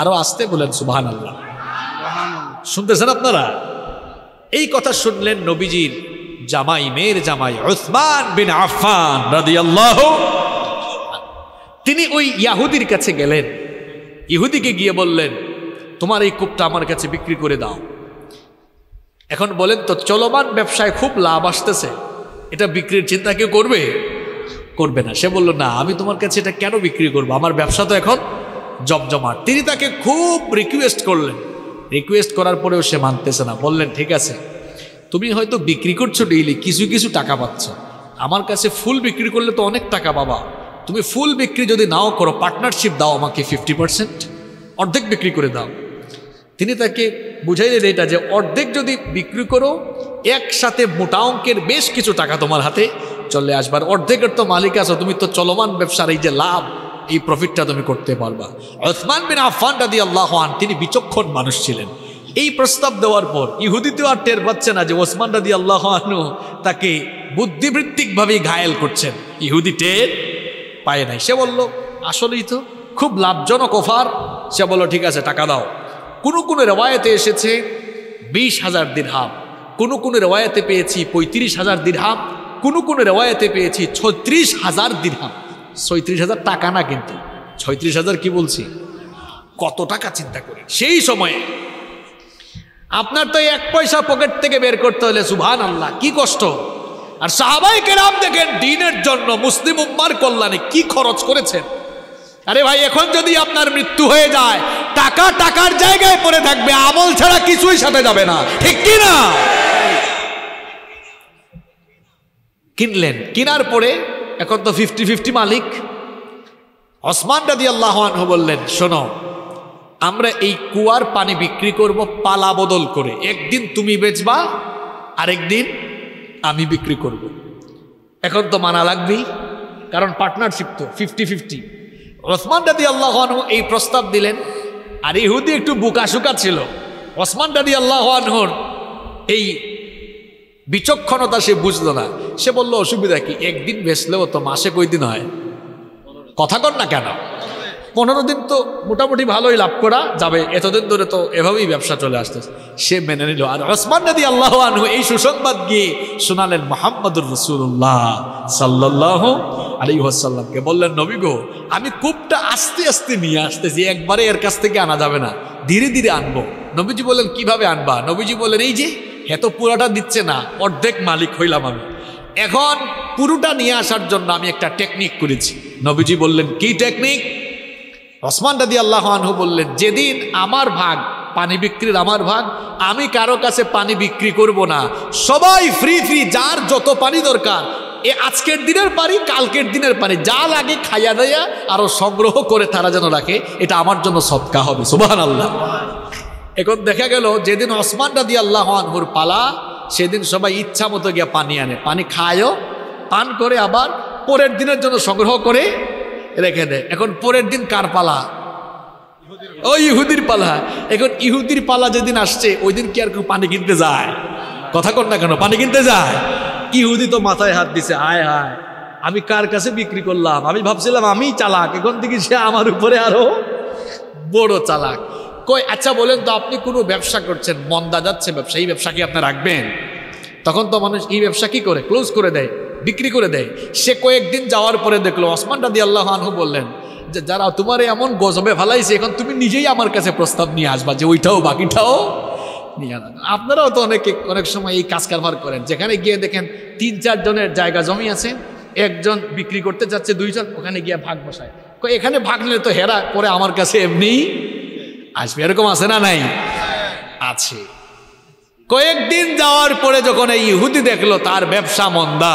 [SPEAKER 1] আরো আসতে বলেন সুবহানাল্লাহ আল্লাহ শুনতেছেন আপনারা এই কথা শুনলেন নবীজির জামাই মেয়ের জামাই ওসমান বিন আফান রাদিয়াল্লাহ তিনি ওই ইয়াহুদির কাছে গেলেন ইহুদিকে গিয়ে বললেন তোমার এই কূপটা আমার কাছে বিক্রি করে দাও এখন বলেন তো চলমান ব্যবসায় খুব লাভ আসতেছে এটা বিক্রির চিন্তা কেউ করবে করবে না সে বলল না আমি তোমার কাছে এটা কেন বিক্রি করব আমার ব্যবসা তো এখন জমজমাট তিনি তাকে খুব রিকোয়েস্ট করলেন রিকোয়েস্ট করার পরেও সে মানতেছে না বললেন ঠিক আছে তুমি হয়তো বিক্রি করছো ডেইলি কিছু কিছু টাকা পাচ্ছ আমার কাছে ফুল বিক্রি করলে তো অনেক টাকা বাবা তুমি ফুল বিক্রি যদি নাও করো পার্টনারশিপ দাও আমাকে ফিফটি পার্সেন্ট অর্ধেক বিক্রি করে দাও তিনি তাকে বুঝাইলেন এটা যে অর্ধেক যদি বিক্রি করো একসাথে মোটা অঙ্কের বেশ কিছু টাকা তোমার হাতে চলে আসবার অর্ধেকের তো মালিক আছো তুমি তো চলমান ব্যবসার এই যে লাভ এই প্রফিটটা তুমি করতে পারবা ওসমান বিন আফান রাদি আল্লাহান তিনি বিচক্ষণ মানুষ ছিলেন এই প্রস্তাব দেওয়ার পর ইহুদিতেও আর টের পাচ্ছে না যে ওসমান রাদি আল্লাহানু তাকে বুদ্ধিবৃত্তিকভাবে ঘায়েল করছেন ইহুদি টের পায় নাই সে বলল আসলেই তো খুব লাভজনক অফার সে বলল ঠিক আছে টাকা দাও কোনো কোনো রেওয়ায়তে এসেছে বিশ হাজার দিরহাম কোনো কোনো রেওয়ায়তে পেয়েছি পঁয়ত্রিশ হাজার দিরহাম কোনো কোনো রেওয়ায়তে পেয়েছি ছত্রিশ হাজার দিরহাম ছয়ত্রিশ হাজার টাকা না কিন্তু ছয়ত্রিশ হাজার কি বলছি কত টাকা চিন্তা করে সেই সময়ে আপনার তো এক পয়সা পকেট থেকে বের করতে হলে সুভান আল্লাহ কি কষ্ট আর সাহাবাই কেরাম দেখেন দিনের জন্য মুসলিম উম্মার কল্যাণে কি খরচ করেছেন আরে ভাই
[SPEAKER 2] এখন যদি আপনার মৃত্যু হয়ে যায় টাকা টাকার জায়গায় পড়ে থাকবে আমল ছাড়া কিছুই সাথে যাবে না ঠিক কি না
[SPEAKER 1] কিনলেন কিনার পরে এখন তো ফিফটি ফিফটি মালিক ওসমান রাজি আল্লাহ বললেন শোনো আমরা এই কুয়ার পানি বিক্রি করব পালা বদল করে একদিন তুমি বেচবা আরেকদিন আমি বিক্রি করব। এখন তো মানা লাগবেই কারণ পার্টনারশিপ তো ফিফটি ফিফটি ওসমান রাজি আল্লাহ এই প্রস্তাব দিলেন আর ইহুদি একটু বুকাশুকা ছিল ওসমান রাজি আল্লাহ এই বিচক্ষণতা সে বুঝলো না সে বলল অসুবিধা কি একদিন ভেসলেও তো মাসে কই দিন হয় কথা কর না কেন পনেরো দিন তো মোটামুটি ভালোই লাভ করা যাবে এতদিন ধরে তো এভাবেই ব্যবসা চলে আসতেছে সে মেনে নিল আর ওসমান নদী আল্লাহ আনহু এই সুসংবাদ গিয়ে শোনালেন মোহাম্মদুর রসুল্লাহ সাল্লাহ আলী ওয়াসাল্লামকে বললেন নবী গো আমি কূপটা আস্তে আস্তে নিয়ে আসতেছি একবারে এর কাছ থেকে আনা যাবে না ধীরে ধীরে আনবো নবীজি বললেন কিভাবে আনবা নবীজি বললেন এই যে এত পুরাটা দিচ্ছে না অর্ধেক মালিক হইলাম আমি এখন পুরোটা নিয়ে আসার জন্য আমি একটা টেকনিক করেছি নবীজি বললেন কি টেকনিক ওসমান দাদি আল্লাহ আনহু বললেন যেদিন আমার ভাগ পানি বিক্রির আমার ভাগ আমি কারো কাছে পানি বিক্রি করব না সবাই ফ্রি ফ্রি যার যত পানি দরকার এ আজকের দিনের পানি কালকের দিনের পানি যা লাগে খাইয়া দাইয়া আরও সংগ্রহ করে তারা যেন রাখে এটা আমার জন্য সৎকা হবে সুবাহ আল্লাহ এখন দেখা গেল যেদিন ওসমান রাদি আল্লাহ আনহুর পালা সেদিন সবাই ইচ্ছা মতো গিয়ে পানি আনে পানি খায়ও পান করে আবার পরের দিনের জন্য সংগ্রহ করে রেখে দেয় এখন পরের দিন কার পালা ও ইহুদির পালা এখন ইহুদির পালা যেদিন আসছে ওই দিন কি আর কেউ পানি কিনতে যায় কথা কর না কেন পানি কিনতে যায় ইহুদি তো মাথায় হাত দিছে আয় হায় আমি কার কাছে বিক্রি করলাম আমি ভাবছিলাম আমি চালাক এখন থেকে সে আমার উপরে আরো বড় চালাক কয় আচ্ছা বলেন তো আপনি কোনো ব্যবসা করছেন মন্দা যাচ্ছে ব্যবসা এই ব্যবসা কি আপনি রাখবেন তখন তো মানুষ এই ব্যবসা কি করে ক্লোজ করে দেয় বিক্রি করে দেয় সে কয়েকদিন যাওয়ার পরে দেখলো ওসমান রাদি আল্লাহ আনহু বললেন যে যারা তোমার এমন গজবে ভালাইছে এখন তুমি নিজেই আমার কাছে প্রস্তাব নিয়ে আসবা যে ওইটাও বাকিটাও নিয়ে আপনারাও তো অনেকে অনেক সময় এই কাজ কারবার করেন যেখানে গিয়ে দেখেন তিন চারজনের জায়গা জমি আছে একজন বিক্রি করতে যাচ্ছে দুইজন ওখানে গিয়ে ভাগ বসায় এখানে ভাগ নিলে তো হেরা পরে আমার কাছে এমনিই আসবে এরকম আছে না নাই আছে কয়েকদিন যাওয়ার পরে যখন এই ইহুদি দেখলো তার ব্যবসা মন্দা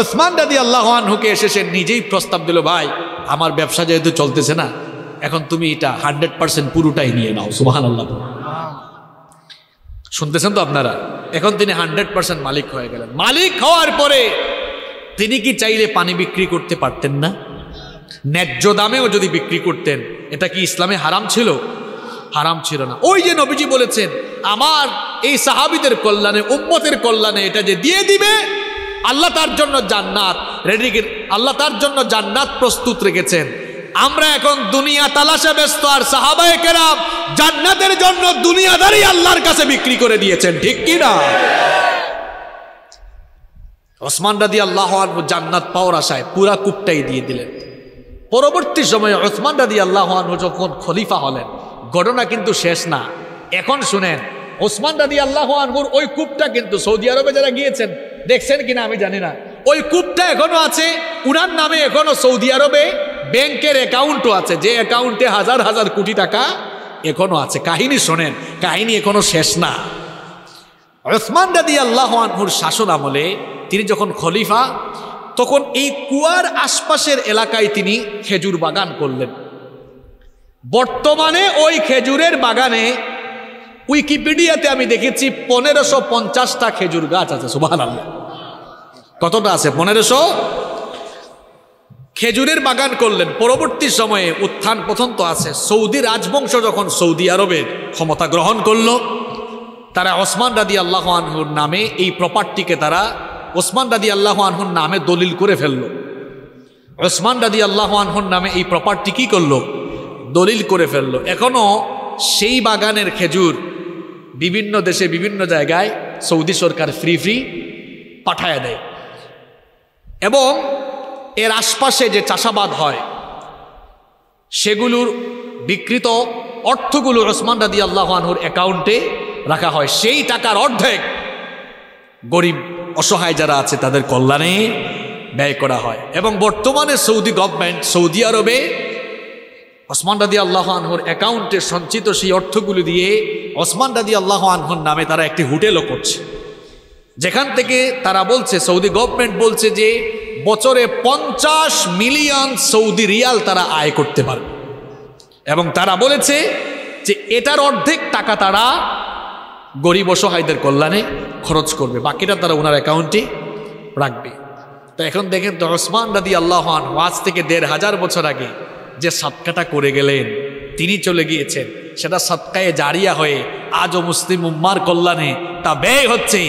[SPEAKER 1] ওসমান দাদি আল্লাহ হুকে এসে সে নিজেই প্রস্তাব দিল ভাই আমার ব্যবসা যেহেতু চলতেছে না এখন তুমি এটা হান্ড্রেড পার্সেন্ট পুরোটাই নিয়ে নাও সুবাহান আল্লাহ শুনতেছেন তো আপনারা এখন তিনি হান্ড্রেড পার্সেন্ট মালিক হয়ে গেলেন মালিক হওয়ার পরে তিনি কি চাইলে পানি বিক্রি করতে পারতেন না ন্যায্য দামেও যদি বিক্রি করতেন এটা কি ইসলামে হারাম ছিল হারাম ছিল না ওই যে নবীজি বলেছেন আমার এই সাহাবিদের কল্যাণে উম্মতের কল্যাণে এটা যে দিয়ে দিবে আল্লাহ তার জন্য জান্নাত রেডি আল্লাহ তার জন্য জান্নাত প্রস্তুত রেখেছেন আমরা এখন দুনিয়া তালাশে ব্যস্ত আর সাহাবায়ে কেরাম জান্নাতের জন্য দুনিয়াদারই আল্লাহর কাছে বিক্রি করে দিয়েছেন ঠিক কি না ওসমান রাদি আল্লাহ জান্নাত পাওয়ার আশায় পুরা কূপটাই দিয়ে দিলেন পরবর্তী সময়ে ওসমান রাজি আল্লাহানু যখন খলিফা হলেন ঘটনা কিন্তু শেষ না এখন শুনেন ওসমান রাজি আল্লাহানহুর ওই কূপটা কিন্তু সৌদি আরবে যারা গিয়েছেন দেখছেন কিনা আমি জানি না ওই কূপটা এখনো আছে উনার নামে এখনো সৌদি আরবে ব্যাংকের অ্যাকাউন্টও আছে যে অ্যাকাউন্টে হাজার হাজার কোটি টাকা এখনো আছে কাহিনী শোনেন কাহিনী এখনো শেষ না ওসমান রাজি আল্লাহ আনহুর শাসন আমলে তিনি যখন খলিফা তখন এই কুয়ার আশপাশের এলাকায় তিনি খেজুর বাগান করলেন বর্তমানে ওই খেজুরের বাগানে উইকিপিডিয়াতে আমি দেখেছি পনেরোশো পঞ্চাশটা খেজুর গাছ আছে সুবাহ আল্লাহ কতটা আছে পনেরোশো খেজুরের বাগান করলেন পরবর্তী সময়ে উত্থান প্রথম তো আছে সৌদি রাজবংশ যখন সৌদি আরবে ক্ষমতা গ্রহণ করল তারা ওসমান রাদি আল্লাহ আনহুর নামে এই প্রপার্টিকে তারা ওসমান রাদি আল্লাহ আনহুর নামে দলিল করে ফেললো ওসমান রাদি আল্লাহ আনহুর নামে এই প্রপার্টি কী করলো দলিল করে ফেললো এখনও সেই বাগানের খেজুর বিভিন্ন দেশে বিভিন্ন জায়গায় সৌদি সরকার ফ্রি ফ্রি পাঠায় দেয় এবং এর আশপাশে যে চাষাবাদ হয় সেগুলোর বিকৃত অর্থগুলো ওসমান রাদি আল্লাহ আনহুর অ্যাকাউন্টে রাখা হয় সেই টাকার অর্ধেক গরিব অসহায় যারা আছে তাদের কল্যাণে ব্যয় করা হয় এবং বর্তমানে সৌদি গভর্নমেন্ট সৌদি আরবে ওসমান রাদি আল্লাহ আনহর অ্যাকাউন্টে সঞ্চিত সেই অর্থগুলি দিয়ে ওসমান রাদি আল্লাহ আনহর নামে তারা একটি হোটেলও করছে যেখান থেকে তারা বলছে সৌদি গভর্নমেন্ট বলছে যে বছরে পঞ্চাশ মিলিয়ন সৌদি রিয়াল তারা আয় করতে পারবে এবং তারা বলেছে যে এটার অর্ধেক টাকা তারা গরিব অসহায়দের কল্যাণে খরচ করবে বাকিটা তারা ওনার অ্যাকাউন্টে রাখবে তো এখন দেখেন তো ওসমান রাদি আল্লাহান আজ থেকে দেড় হাজার বছর আগে যে সাতকাটা করে গেলেন তিনি চলে গিয়েছেন সেটা সাতকায়ে জারিয়া হয়ে আজও মুসলিম উম্মার কল্যাণে তা ব্যয় হচ্ছে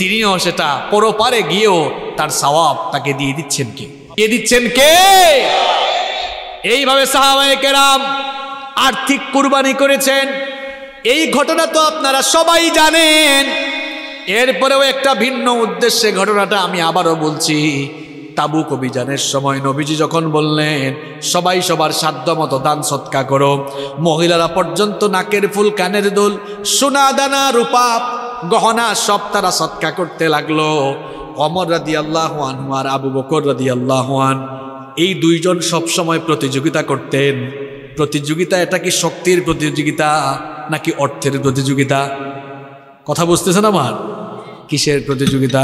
[SPEAKER 1] তিনিও সেটা পরপারে গিয়েও তার সওয়াব তাকে দিয়ে দিচ্ছেন কে কে দিচ্ছেন কে এইভাবে সাহাবায় কেরাম আর্থিক কুরবানি করেছেন এই ঘটনা তো আপনারা সবাই জানেন এরপরেও একটা ভিন্ন উদ্দেশ্যে ঘটনাটা আমি আবারও বলছি তাবুক অভিযানের সময় নবীজি যখন বললেন সবাই সবার সাধ্য মতো দান সৎকা করো মহিলারা পর্যন্ত নাকের ফুল কানের দোল সোনা দানা রূপা গহনা সব তারা সৎকা করতে লাগলো অমর রাদি আল্লাহান আর আবু বকর রাদি আল্লাহান এই দুইজন সবসময় প্রতিযোগিতা করতেন প্রতিযোগিতা এটা কি শক্তির প্রতিযোগিতা নাকি অর্থের প্রতিযোগিতা কথা বুঝতেছেন আমার কিসের প্রতিযোগিতা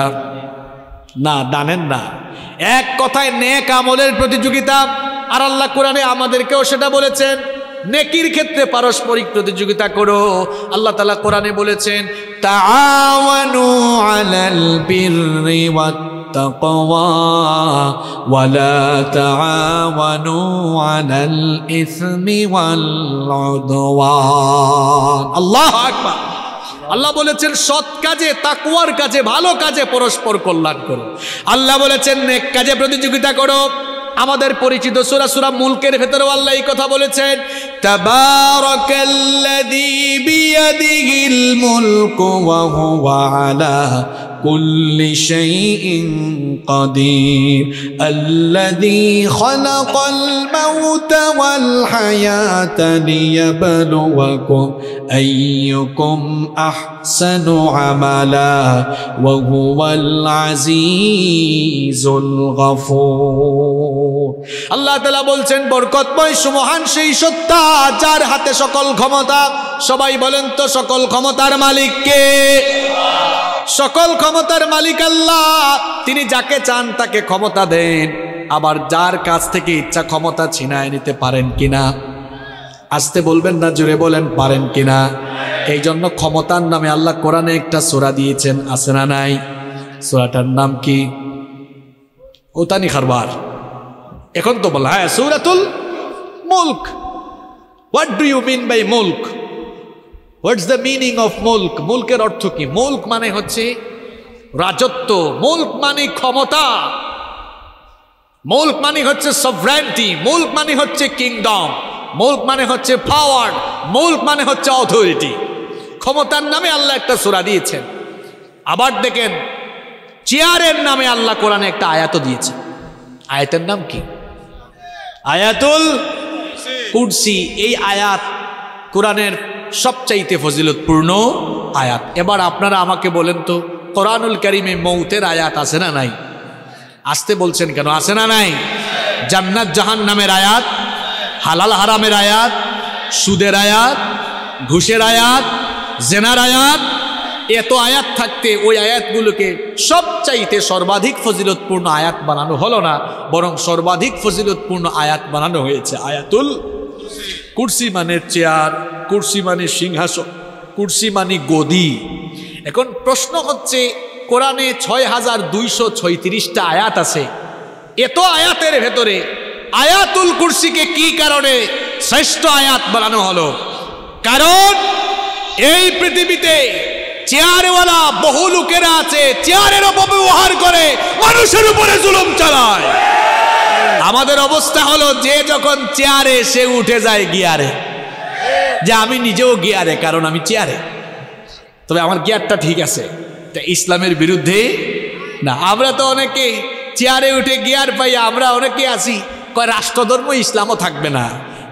[SPEAKER 1] না দানের না এক কথায় নেক আমলের প্রতিযোগিতা আর আল্লাহ কোরআনে আমাদেরকেও সেটা বলেছেন নেকির ক্ষেত্রে পারস্পরিক প্রতিযোগিতা করো আল্লাহ তালা কোরআনে বলেছেন তা التقوى ولا تعاونوا على الإثم والعدوان الله أكبر আল্লাহ বলেছেন সৎ কাজে তাকুয়ার কাজে ভালো কাজে পরস্পর কল্যাণ করো আল্লাহ বলেছেন নেক কাজে প্রতিযোগিতা করো আমাদের পরিচিত সুরা সুরা মুলকের ভেতরে আল্লাহ এই কথা বলেছেন তাবারাকাল্লাযী বিয়াদিহিল মুলকু ওয়া হুয়া আলা كل شيء قدير الذي خلق الموت والحياة ليبلوكم أيكم أحسن عملا وهو العزيز الغفور আল্লাহ তালা বলছেন বরকতময় সুমহান সেই সত্তা যার হাতে সকল ক্ষমতা সবাই বলেন তো সকল ক্ষমতার মালিককে সকল ক্ষমতার মালিক আল্লাহ তিনি যাকে চান তাকে ক্ষমতা দেন আবার যার কাছ থেকে ইচ্ছা ক্ষমতা ছিনায় নিতে পারেন কিনা আসতে বলবেন না জুড়ে বলেন পারেন কিনা এই জন্য ক্ষমতার নামে আল্লাহ কোরআনে একটা সোরা দিয়েছেন আসে না নাই সোরাটার নাম কি ওতানি খারবার এখন তো বলা হ্যাঁ Suratul Mulk what do you mean by মুল্ক হোয়াটস দ্য মিনিং অফ মুল্ক মুল্কের অর্থ কি মুল্ক মানে হচ্ছে রাজত্ব মুল্ক মানে ক্ষমতা মুল্ক মানে হচ্ছে সভ্রান্তি মুল্ক মানে হচ্ছে কিংডম মুল্ক মানে হচ্ছে পাওয়ার মুল্ক মানে হচ্ছে অথরিটি ক্ষমতার নামে আল্লাহ একটা সুরা দিয়েছেন আবার দেখেন চেয়ারের নামে আল্লাহ কোরআনে একটা আয়াত দিয়েছে আয়াতের নাম কি আয়াতুল কুরসি এই আয়াত কোরআনের সবচাইতে ফজিলতপূর্ণ আয়াত এবার আপনারা আমাকে বলেন তো কোরআনুল করিমে মৌতের আয়াত আছে না নাই আসতে বলছেন কেন আছে না নাই জান্নাত জাহান নামের আয়াত হালাল হারামের আয়াত সুদের আয়াত ঘুষের আয়াত জেনার আয়াত এত আয়াত থাকতে ওই আয়াতগুলোকে সবচাইতে সর্বাধিক ফজিলতপূর্ণ আয়াত বানানো হলো না বরং সর্বাধিক ফজিলতপূর্ণ আয়াত বানানো হয়েছে আয়াতুল কুর্সি মানে চেয়ার কুর্সি মানে সিংহাসন কুর্সি মানে গদি এখন প্রশ্ন হচ্ছে কোরআনে ছয় হাজার দুইশো ছয়ত্রিশটা আয়াত আছে এত আয়াতের ভেতরে আয়াতুল কুর্সিকে কি কারণে
[SPEAKER 2] শ্রেষ্ঠ আয়াত বানানো হলো কারণ এই পৃথিবীতে চেয়ারওয়ালা বহু লোকেরা আছে চেয়ারের অপব্যবহার করে মানুষের উপরে জুলুম চালায় আমাদের অবস্থা হলো যে যখন চেয়ারে সে উঠে
[SPEAKER 1] যায় গিয়ারে যে আমি নিজেও গিয়ারে কারণ আমি চেয়ারে তবে আমার গিয়ারটা ঠিক আছে তা ইসলামের বিরুদ্ধে না আমরা তো অনেকেই চেয়ারে উঠে গিয়ার পাই আমরা অনেকে আছি কয় রাষ্ট্রধর্ম ইসলামও থাকবে না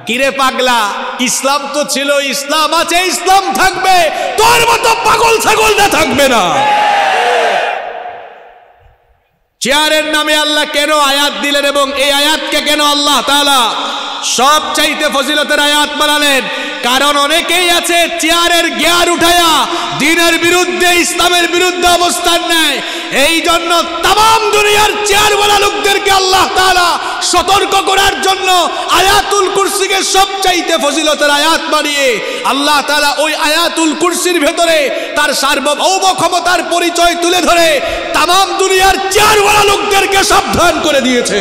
[SPEAKER 1] কিরে
[SPEAKER 2] পাগলা ইসলাম তো ছিল ইসলাম আছে ইসলাম থাকবে তোর মতো পাগল ছাগল না থাকবে না চেয়ারের নামে আল্লাহ কেন আয়াত দিলেন এবং এই আয়াতকে কেন আল্লাহ তালা সব চাইতে ফজিলতের আয়াত বানালেন কারণ অনেকেই আছে চেয়ারের গিয়ার উঠায়া দিনের বিরুদ্ধে ইসলামের বিরুদ্ধে অবস্থান নেয় এই জন্য তাম দুনিয়ার চেয়ারওয়ালা লোকদেরকে আল্লাহ তালা সতর্ক করার জন্য আয়াতুল কুরসিকে সবচাইতে ফজিলতের আয়াত বানিয়ে আল্লাহ তালা ওই আয়াতুল কুরসির ভেতরে তার সার্বভৌম ক্ষমতার পরিচয় তুলে ধরে তাম দুনিয়ার চেয়ারওয়ালা লোকদেরকে সাবধান করে দিয়েছে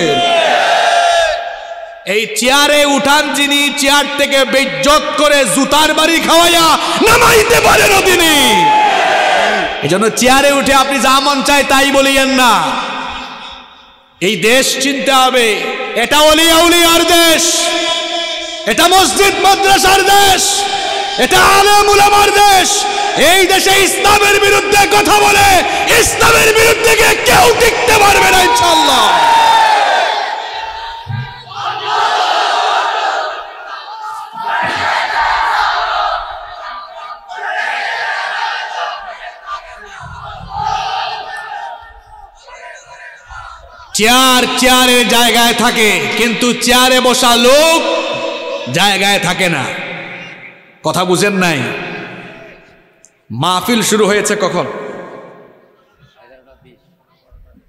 [SPEAKER 2] এই চেয়ারে উঠান যিনি চেয়ার থেকে বেজ্জত করে জুতার বাড়ি খাওয়াইয়া নামাইতে পারেন তিনি
[SPEAKER 1] এই জন্য চেয়ারে উঠে আপনি যা মন চাই তাই বলিয়েন না
[SPEAKER 2] এই দেশ চিনতে হবে এটা অলি আর দেশ এটা মসজিদ মাদ্রাসার দেশ এটা আলেমুলামার দেশ এই দেশে ইসলামের বিরুদ্ধে কথা বলে ইসলামের বিরুদ্ধে কেউ টিকতে পারবে না ইনশাল্লাহ চেয়ার চেয়ারের জায়গায় থাকে কিন্তু চেয়ারে বসা লোক
[SPEAKER 1] জায়গায় থাকে না কথা বুঝেন নাই মাহফিল শুরু হয়েছে কখন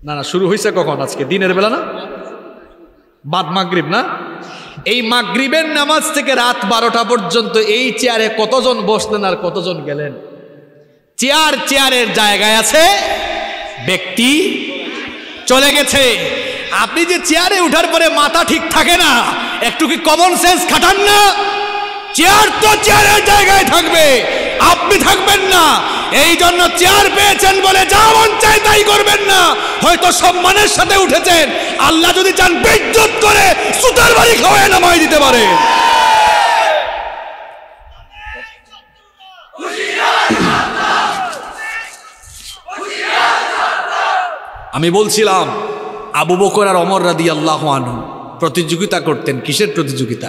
[SPEAKER 1] না না শুরু হয়েছে কখন আজকে দিনের বেলা না বাদ মাগরীব না এই মাগরীবের নামাজ থেকে রাত বারোটা পর্যন্ত এই চেয়ারে কতজন বসলেন আর কতজন গেলেন চেয়ার চেয়ারের জায়গায় আছে ব্যক্তি চলে গেছে
[SPEAKER 2] আপনি যে চেয়ারে উঠার পরে মাথা ঠিক থাকে না একটু কি কমন সেন্স খাটান না চেয়ার তো চেয়ারের জায়গায় থাকবে আপনি থাকবেন না এই জন্য চেয়ার পেয়েছেন বলে যা মন চায় তাই করবেন না হয়তো সম্মানের সাথে উঠেছেন আল্লাহ যদি চান বিদ্যুৎ করে সুতার বাড়ি খাওয়ায় নামাই দিতে পারে
[SPEAKER 1] আমি বলছিলাম আবু বকর আর অমর রাদি আল্লাহ আনহু প্রতিযোগিতা করতেন কিসের প্রতিযোগিতা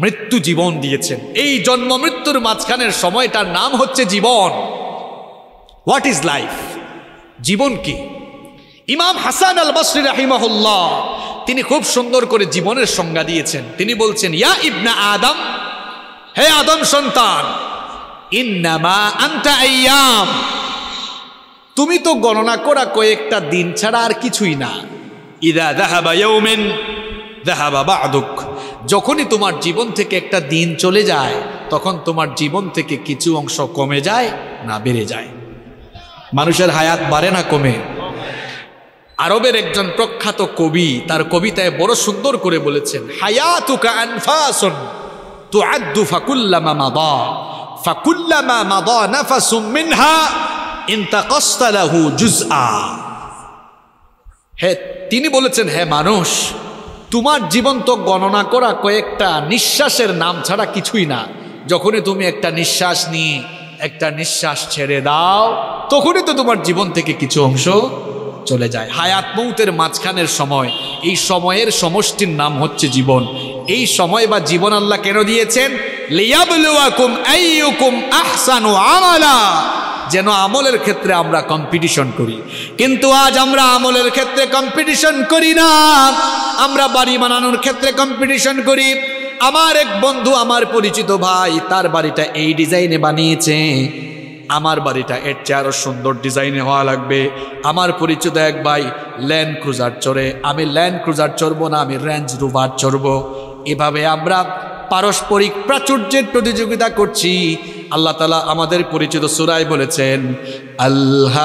[SPEAKER 1] মৃত্যু জীবন দিয়েছেন এই জন্ম মৃত্যুর মাঝখানের সময়টার নাম হচ্ছে জীবন হোয়াট ইজ লাইফ জীবন কি ইমাম হাসান আল বসরি রাহিমহল্লা তিনি খুব সুন্দর করে জীবনের সংজ্ঞা দিয়েছেন তিনি বলছেন ইয়া ইবনা আদম হে আদম সন্তান আইয়াম তুমি তো গণনা করা কয়েকটা দিন ছাড়া আর কিছুই না ইদা দেহাবা ইয়ৌমেন দাহাবা বা আদুক যখনই তোমার জীবন থেকে একটা দিন চলে যায় তখন তোমার জীবন থেকে কিছু অংশ কমে যায় না বেড়ে যায় মানুষের হায়াত বাড়ে না কমে আরবের একজন প্রখ্যাত কবি তার কবিতায় বড় সুন্দর করে বলেছেন হায়াতুকা তু মিনহা জুজআ হে তিনি বলেছেন হে মানুষ তোমার জীবন তো গণনা করা কয়েকটা নিঃশ্বাসের নাম ছাড়া কিছুই না যখনই তুমি একটা নিঃশ্বাস নিয়ে একটা নিঃশ্বাস ছেড়ে দাও তখনই তো তোমার জীবন থেকে কিছু অংশ চলে যায় হায়াত মৌতের মাঝখানের সময় এই সময়ের সমষ্টির নাম হচ্ছে জীবন এই সময় বা জীবন আল্লাহ কেন দিয়েছেন যেন আমলের ক্ষেত্রে আমরা কম্পিটিশন করি কিন্তু আজ আমরা আমলের ক্ষেত্রে কম্পিটিশন করি না আমরা বাড়ি বানানোর ক্ষেত্রে কম্পিটিশন করি আমার এক বন্ধু আমার পরিচিত ভাই তার বাড়িটা এই ডিজাইনে বানিয়েছে আমার বাড়িটা এর চেয়ে আরও সুন্দর ডিজাইনে হওয়া লাগবে আমার পরিচিত এক ভাই ল্যান্ড ক্রুজার চড়ে আমি ল্যান্ড ক্রুজার চড়বো না আমি রেঞ্জ রুভার চড়বো এভাবে আমরা পারস্পরিক প্রাচুর্যের প্রতিযোগিতা করছি আল্লাহ তালা আমাদের পরিচিত সুরায় বলেছেন আল্লাহ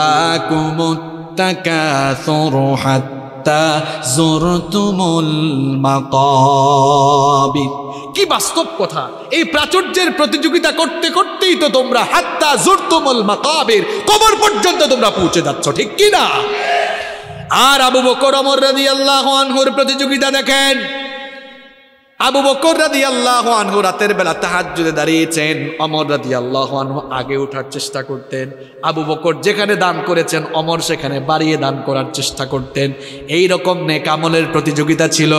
[SPEAKER 1] কি বাস্তব কথা এই প্রাচুর্যের প্রতিযোগিতা করতে করতেই তো তোমরা হাত্তা জোরতুমল মাকাবের কবর পর্যন্ত তোমরা পৌঁছে যাচ্ছ ঠিক কিনা আর আবু বকর অমর রাজি আল্লাহ প্রতিযোগিতা দেখেন আবু বকর রাদি আল্লাহ আনহু রাতের বেলা যদি দাঁড়িয়েছেন অমর রাদি আল্লাহ আনহু আগে ওঠার চেষ্টা করতেন আবু বকর যেখানে দান করেছেন অমর সেখানে বাড়িয়ে দান করার চেষ্টা করতেন এই রকম নেকামলের প্রতিযোগিতা ছিল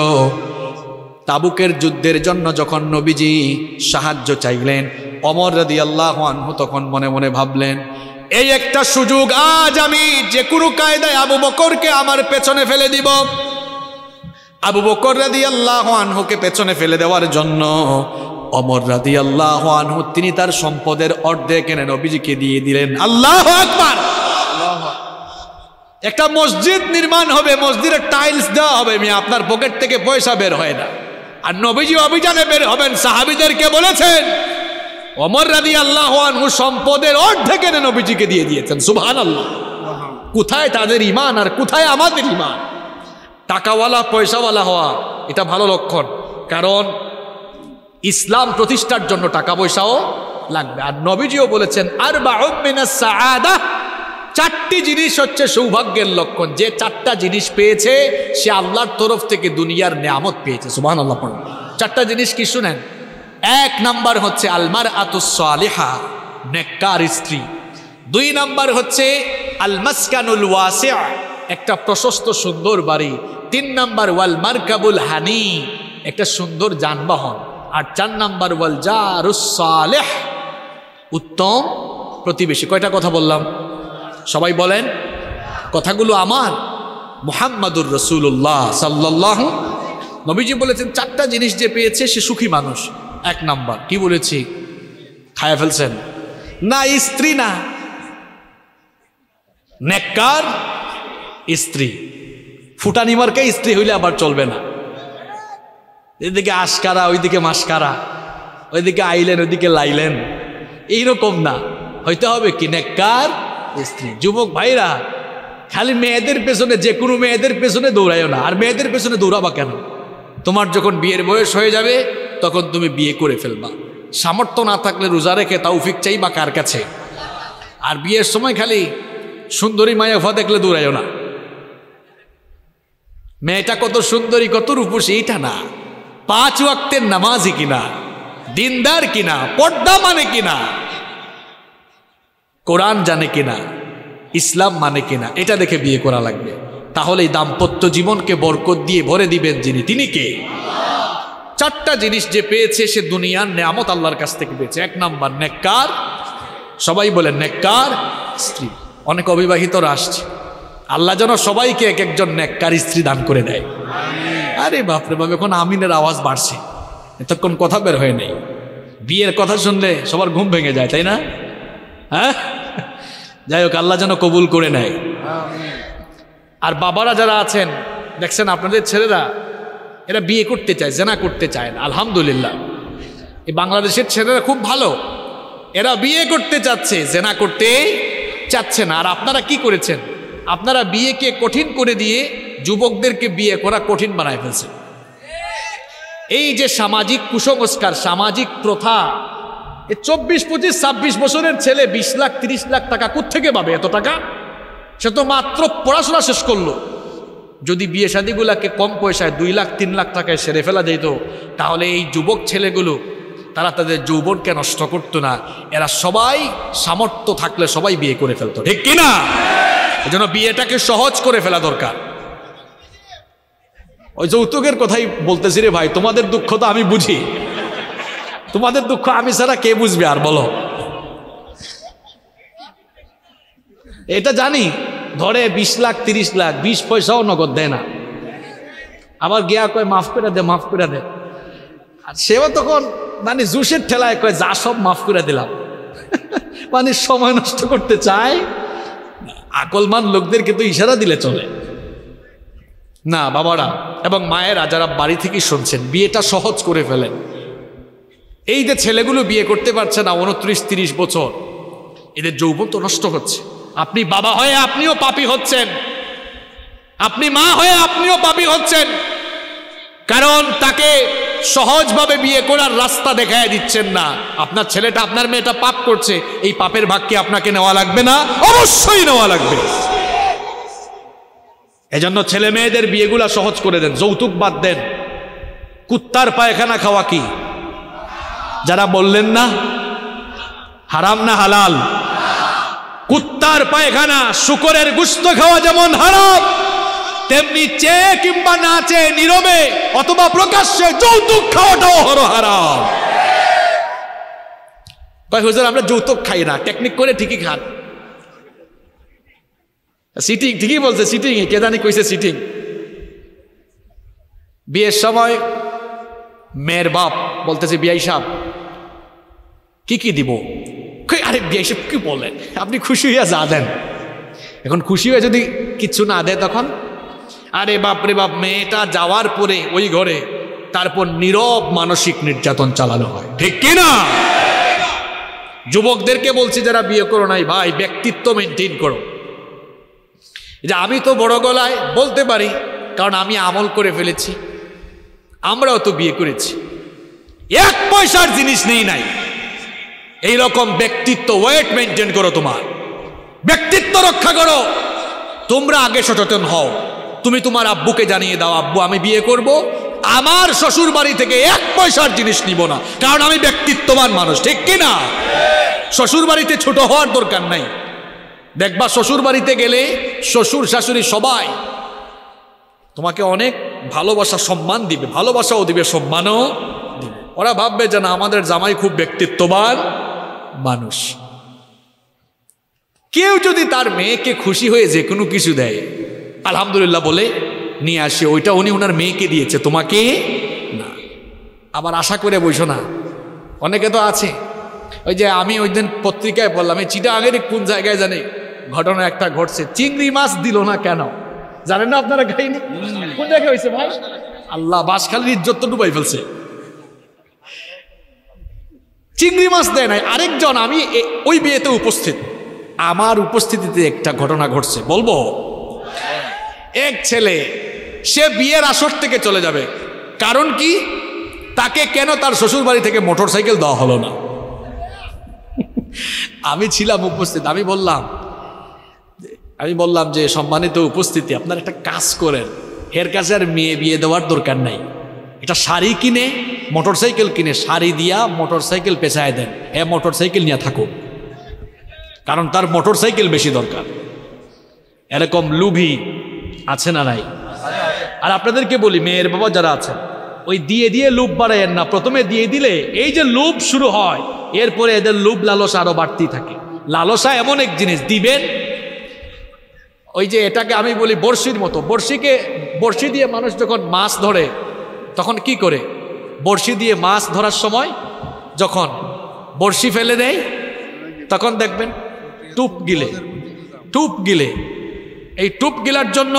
[SPEAKER 1] তাবুকের যুদ্ধের জন্য যখন নবীজি সাহায্য চাইলেন অমর রাদি আল্লাহ আনহু তখন মনে মনে ভাবলেন এই একটা সুযোগ আজ আমি যে কোনো কায়দায় আবু বকরকে আমার পেছনে ফেলে দিব আবু বকর রাদি আল্লাহ আনহুকে পেছনে ফেলে দেওয়ার জন্য অমর রাদি আল্লাহ আনহু তিনি তার সম্পদের অর্ধেক এনে নবীজিকে দিয়ে দিলেন আল্লাহ আকবার একটা মসজিদ নির্মাণ হবে মসজিদের টাইলস দেওয়া হবে মেয়ে আপনার পকেট থেকে পয়সা বের হয় না আর নবীজি অভিযানে বের হবেন সাহাবিদেরকে বলেছেন অমর রাদি আল্লাহ আনহু সম্পদের অর্ধেক এনে নবীজিকে দিয়ে দিয়েছেন সুভান আল্লাহ কোথায় তাদের ইমান আর কোথায় আমাদের ইমান টাকাওয়ালা পয়সাওয়ালা হওয়া এটা ভালো লক্ষণ কারণ ইসলাম প্রতিষ্ঠার জন্য টাকা পয়সাও লাগবে আর নবীজিও বলেছেন আর বা চারটি জিনিস হচ্ছে সৌভাগ্যের লক্ষণ যে চারটা জিনিস পেয়েছে সে আল্লাহর তরফ থেকে দুনিয়ার নামত পেয়েছে সুমান আল্লাহ চারটা জিনিস কি শুনেন এক নাম্বার হচ্ছে আলমার আতুসালেহা নেকার স্ত্রী দুই নাম্বার হচ্ছে আলমাসকানুল ওয়াসিয়া একটা প্রশস্ত সুন্দর বাড়ি তিন নাম্বার ওয়াল মার্কাবুল হানি একটা সুন্দর যানবাহন আর চার নাম্বার ওয়াল জারুসালেহ উত্তম প্রতিবেশী কয়টা কথা বললাম সবাই বলেন কথাগুলো আমার মোহাম্মদুর রসুল্লাহ সাল্লাহ নবীজি বলেছেন চারটা জিনিস যে পেয়েছে সে সুখী মানুষ এক নাম্বার কি বলেছি খায়া ফেলছেন না স্ত্রী না নেককার স্ত্রী ফুটানি মার্কে স্ত্রী হইলে আবার চলবে না এদিকে আশকারা ওইদিকে মাসকারা ওইদিকে আইলেন ওইদিকে লাইলেন এইরকম না হইতে হবে কি নেককার স্ত্রী যুবক ভাইরা খালি মেয়েদের পেছনে যে কোনো মেয়েদের পেছনে দৌড়াইও না আর মেয়েদের পেছনে দৌড়াবা কেন তোমার যখন বিয়ের বয়স হয়ে যাবে তখন তুমি বিয়ে করে ফেলবা সামর্থ্য না থাকলে রোজা রেখে তাউফিক চাইবা কার কাছে আর বিয়ের সময় খালি সুন্দরী মায়া দেখলে দৌড়াইও না মেয়েটা কত সুন্দরী কত রূপসী এটা না পাঁচ ওয়াক্তের নামাজই কিনা দিনদার কিনা পর্দা মানে কিনা কোরআন জানে কিনা ইসলাম মানে কিনা এটা দেখে বিয়ে করা লাগবে তাহলে এই দাম্পত্য জীবনকে বরকত দিয়ে ভরে দিবেন যিনি তিনি কে চারটা জিনিস যে পেয়েছে সে দুনিয়ার নেয়ামত আল্লাহর কাছ থেকে পেয়েছে এক নাম্বার নেককার সবাই বলে নেককার স্ত্রী অনেক অবিবাহিতরা আসছে আল্লাহ যেন সবাইকে এক একজন নেককার স্ত্রী দান করে দেয় আরে বাপরে বাপ এখন আমিনের আওয়াজ বাড়ছে এতক্ষণ কথা বের হয়ে নেই বিয়ের কথা শুনলে সবার ঘুম ভেঙে যায় তাই না হ্যাঁ যাই হোক আল্লাহ যেন কবুল করে নেয় আর বাবারা যারা আছেন দেখছেন আপনাদের ছেলেরা এরা বিয়ে করতে চায় জেনা করতে চায় না আলহামদুলিল্লাহ এই বাংলাদেশের ছেলেরা খুব ভালো এরা বিয়ে করতে চাচ্ছে জেনা করতে চাচ্ছে না আর আপনারা কি করেছেন আপনারা বিয়েকে কঠিন করে দিয়ে যুবকদেরকে বিয়ে করা কঠিন বানায় ফেলছেন এই যে সামাজিক কুসংস্কার সামাজিক প্রথা চব্বিশ পঁচিশ ছাব্বিশ বছরের ছেলে বিশ লাখ তিরিশ লাখ টাকা কোথেকে পাবে এত টাকা সে তো মাত্র পড়াশোনা শেষ করলো যদি বিয়ে শাদিগুলাকে কম পয়সায় দুই লাখ তিন লাখ টাকায় সেরে ফেলা যেত তাহলে এই যুবক ছেলেগুলো তারা তাদের যৌবনকে নষ্ট করতো না এরা সবাই সামর্থ্য থাকলে সবাই বিয়ে করে ফেলতো ঠিক কিনা এজন্য বিয়েটাকে সহজ করে ফেলা দরকার ওই যৌতুকের কথাই বলতেছি রে ভাই তোমাদের দুঃখ তো আমি বুঝি তোমাদের দুঃখ আমি ছাড়া কে বুঝবে আর বলো এটা জানি ধরে ২০ লাখ ৩০ লাখ ২০ পয়সাও নগদ দেয় না আবার গিয়া কয় মাফ করে দে মাফ করে দে আর সেও তখন মানে জুসের ঠেলায় কয় যা সব মাফ করে দিলাম মানে সময় নষ্ট করতে চায় আকলমান লোকদেরকে তো ইশারা দিলে চলে না বাবারা এবং মায়েরা যারা বাড়ি থেকে শুনছেন বিয়েটা সহজ করে ফেলেন এই যে ছেলেগুলো বিয়ে করতে পারছে না উনত্রিশ তিরিশ বছর এদের যৌবন তো নষ্ট হচ্ছে আপনি বাবা হয়ে আপনিও পাপি হচ্ছেন আপনি মা হয়ে আপনিও পাপি হচ্ছেন কারণ তাকে সহজভাবে বিয়ে করার রাস্তা দেখায় দিচ্ছেন না আপনার ছেলেটা আপনার মেয়েটা পাপ করছে এই পাপের ভাগকে আপনাকে নেওয়া লাগবে না
[SPEAKER 2] অবশ্যই নেওয়া লাগবে
[SPEAKER 1] এজন্য ছেলে মেয়েদের বিয়েগুলা সহজ করে দেন যৌতুক বাদ দেন কুত্তার পায়খানা খাওয়া কি যারা বললেন না হারাম না হালাল
[SPEAKER 2] কুত্তার পায়খানা শুকরের গুস্ত খাওয়া যেমন হারাম এমনি চেয়ে কিংবা না চেয়ে নীরবে অথবা প্রকাশ্যে যৌতুক খাওয়াটাও
[SPEAKER 1] হরহারাম ভাই হুজুর আমরা যৌতুক খাই না টেকনিক করে ঠিকই খান সিটিং ঠিকই বলছে সিটিং কে জানি কইছে সিটিং বিয়ের সময় মেয়ের বাপ বলতেছে বিয়াই সাহ কি কি দিব আরে বিয়াই সাহেব কি বলেন আপনি খুশি হইয়া যা দেন এখন খুশি হয়ে যদি কিছু না দেয় তখন আরে বাপরে বাপ মেয়েটা যাওয়ার পরে ওই ঘরে তারপর নীরব মানসিক নির্যাতন চালানো হয় ঠিক কিনা যুবকদেরকে বলছি যারা বিয়ে করো নাই ভাই ব্যক্তিত্ব মেনটেন করো যে আমি তো বড় গলায় বলতে পারি কারণ আমি আমল করে ফেলেছি আমরাও তো বিয়ে করেছি এক পয়সার জিনিস নেই নাই এই রকম ব্যক্তিত্ব ওয়েট মেনটেন করো তোমার ব্যক্তিত্ব রক্ষা করো তোমরা আগে সচেতন হও তুমি তোমার আব্বুকে জানিয়ে দাও আব্বু আমি বিয়ে করব। আমার শ্বশুর বাড়ি থেকে এক পয়সার জিনিস নিব না কারণ আমি ব্যক্তিত্ববান মানুষ ঠিক কিনা না শ্বশুর বাড়িতে ছোট হওয়ার দরকার নাই দেখবা শ্বশুর বাড়িতে গেলে শ্বশুর শাশুড়ি সবাই তোমাকে অনেক ভালোবাসা সম্মান দিবে ভালোবাসাও দিবে সম্মানও দিবে ওরা ভাববে যে না আমাদের জামাই খুব ব্যক্তিত্ববান মানুষ কেউ যদি তার মেয়েকে খুশি হয়ে যে কোনো কিছু দেয় আলহামদুলিল্লাহ বলে নিয়ে আসে ওইটা উনি ওনার মেয়েকে দিয়েছে তোমাকে না আবার আশা করে বইস না অনেকে তো আছে ওই যে আমি ওই দিন পত্রিকায় বললাম এই চিটা চিটাগাঙের কোন জায়গায় জানি ঘটনা একটা ঘটছে চিংড়ি মাছ দিল না কেন জানেন না আপনারা খাইনি কোন জায়গায় হয়েছে ভাই আল্লাহ বাসখালির ইজ্জত তো ডুবাই ফেলছে চিংড়ি মাছ দেয় নাই আরেকজন আমি ওই বিয়েতে উপস্থিত আমার উপস্থিতিতে একটা ঘটনা ঘটছে বলবো এক ছেলে সে বিয়ের আসর থেকে চলে যাবে কারণ কি তাকে কেন তার শ্বশুর বাড়ি থেকে মোটর সাইকেল দেওয়া হলো না আমি ছিলাম উপস্থিত আমি বললাম আমি বললাম যে সম্মানিত উপস্থিতি আপনার একটা কাজ করেন এর কাছে আর মেয়ে বিয়ে দেওয়ার দরকার নাই এটা শাড়ি কিনে মোটর সাইকেল কিনে শাড়ি দিয়া মোটর সাইকেল পেছায় দেন এ হ্যাঁ, মোটর সাইকেল নিয়ে থাকুক কারণ তার মোটর সাইকেল বেশি দরকার এরকম লুভি আছে না নাই আর আপনাদেরকে বলি মেয়ের বাবা যারা আছেন ওই দিয়ে দিয়ে লুপ বাড়াইয়েন না প্রথমে দিয়ে দিলে এই যে লুপ শুরু হয় এরপরে এদের লুপ লালসা আরও বাড়তেই থাকে লালসা এমন এক জিনিস দিবেন ওই যে এটাকে আমি বলি বড়শির মতো বড়শিকে বড়শি দিয়ে মানুষ যখন মাছ ধরে তখন কি করে বড়শি দিয়ে মাছ ধরার সময় যখন বড়শি ফেলে দেয় তখন দেখবেন টুপ গিলে টুপ গিলে এই টুপ গিলার জন্য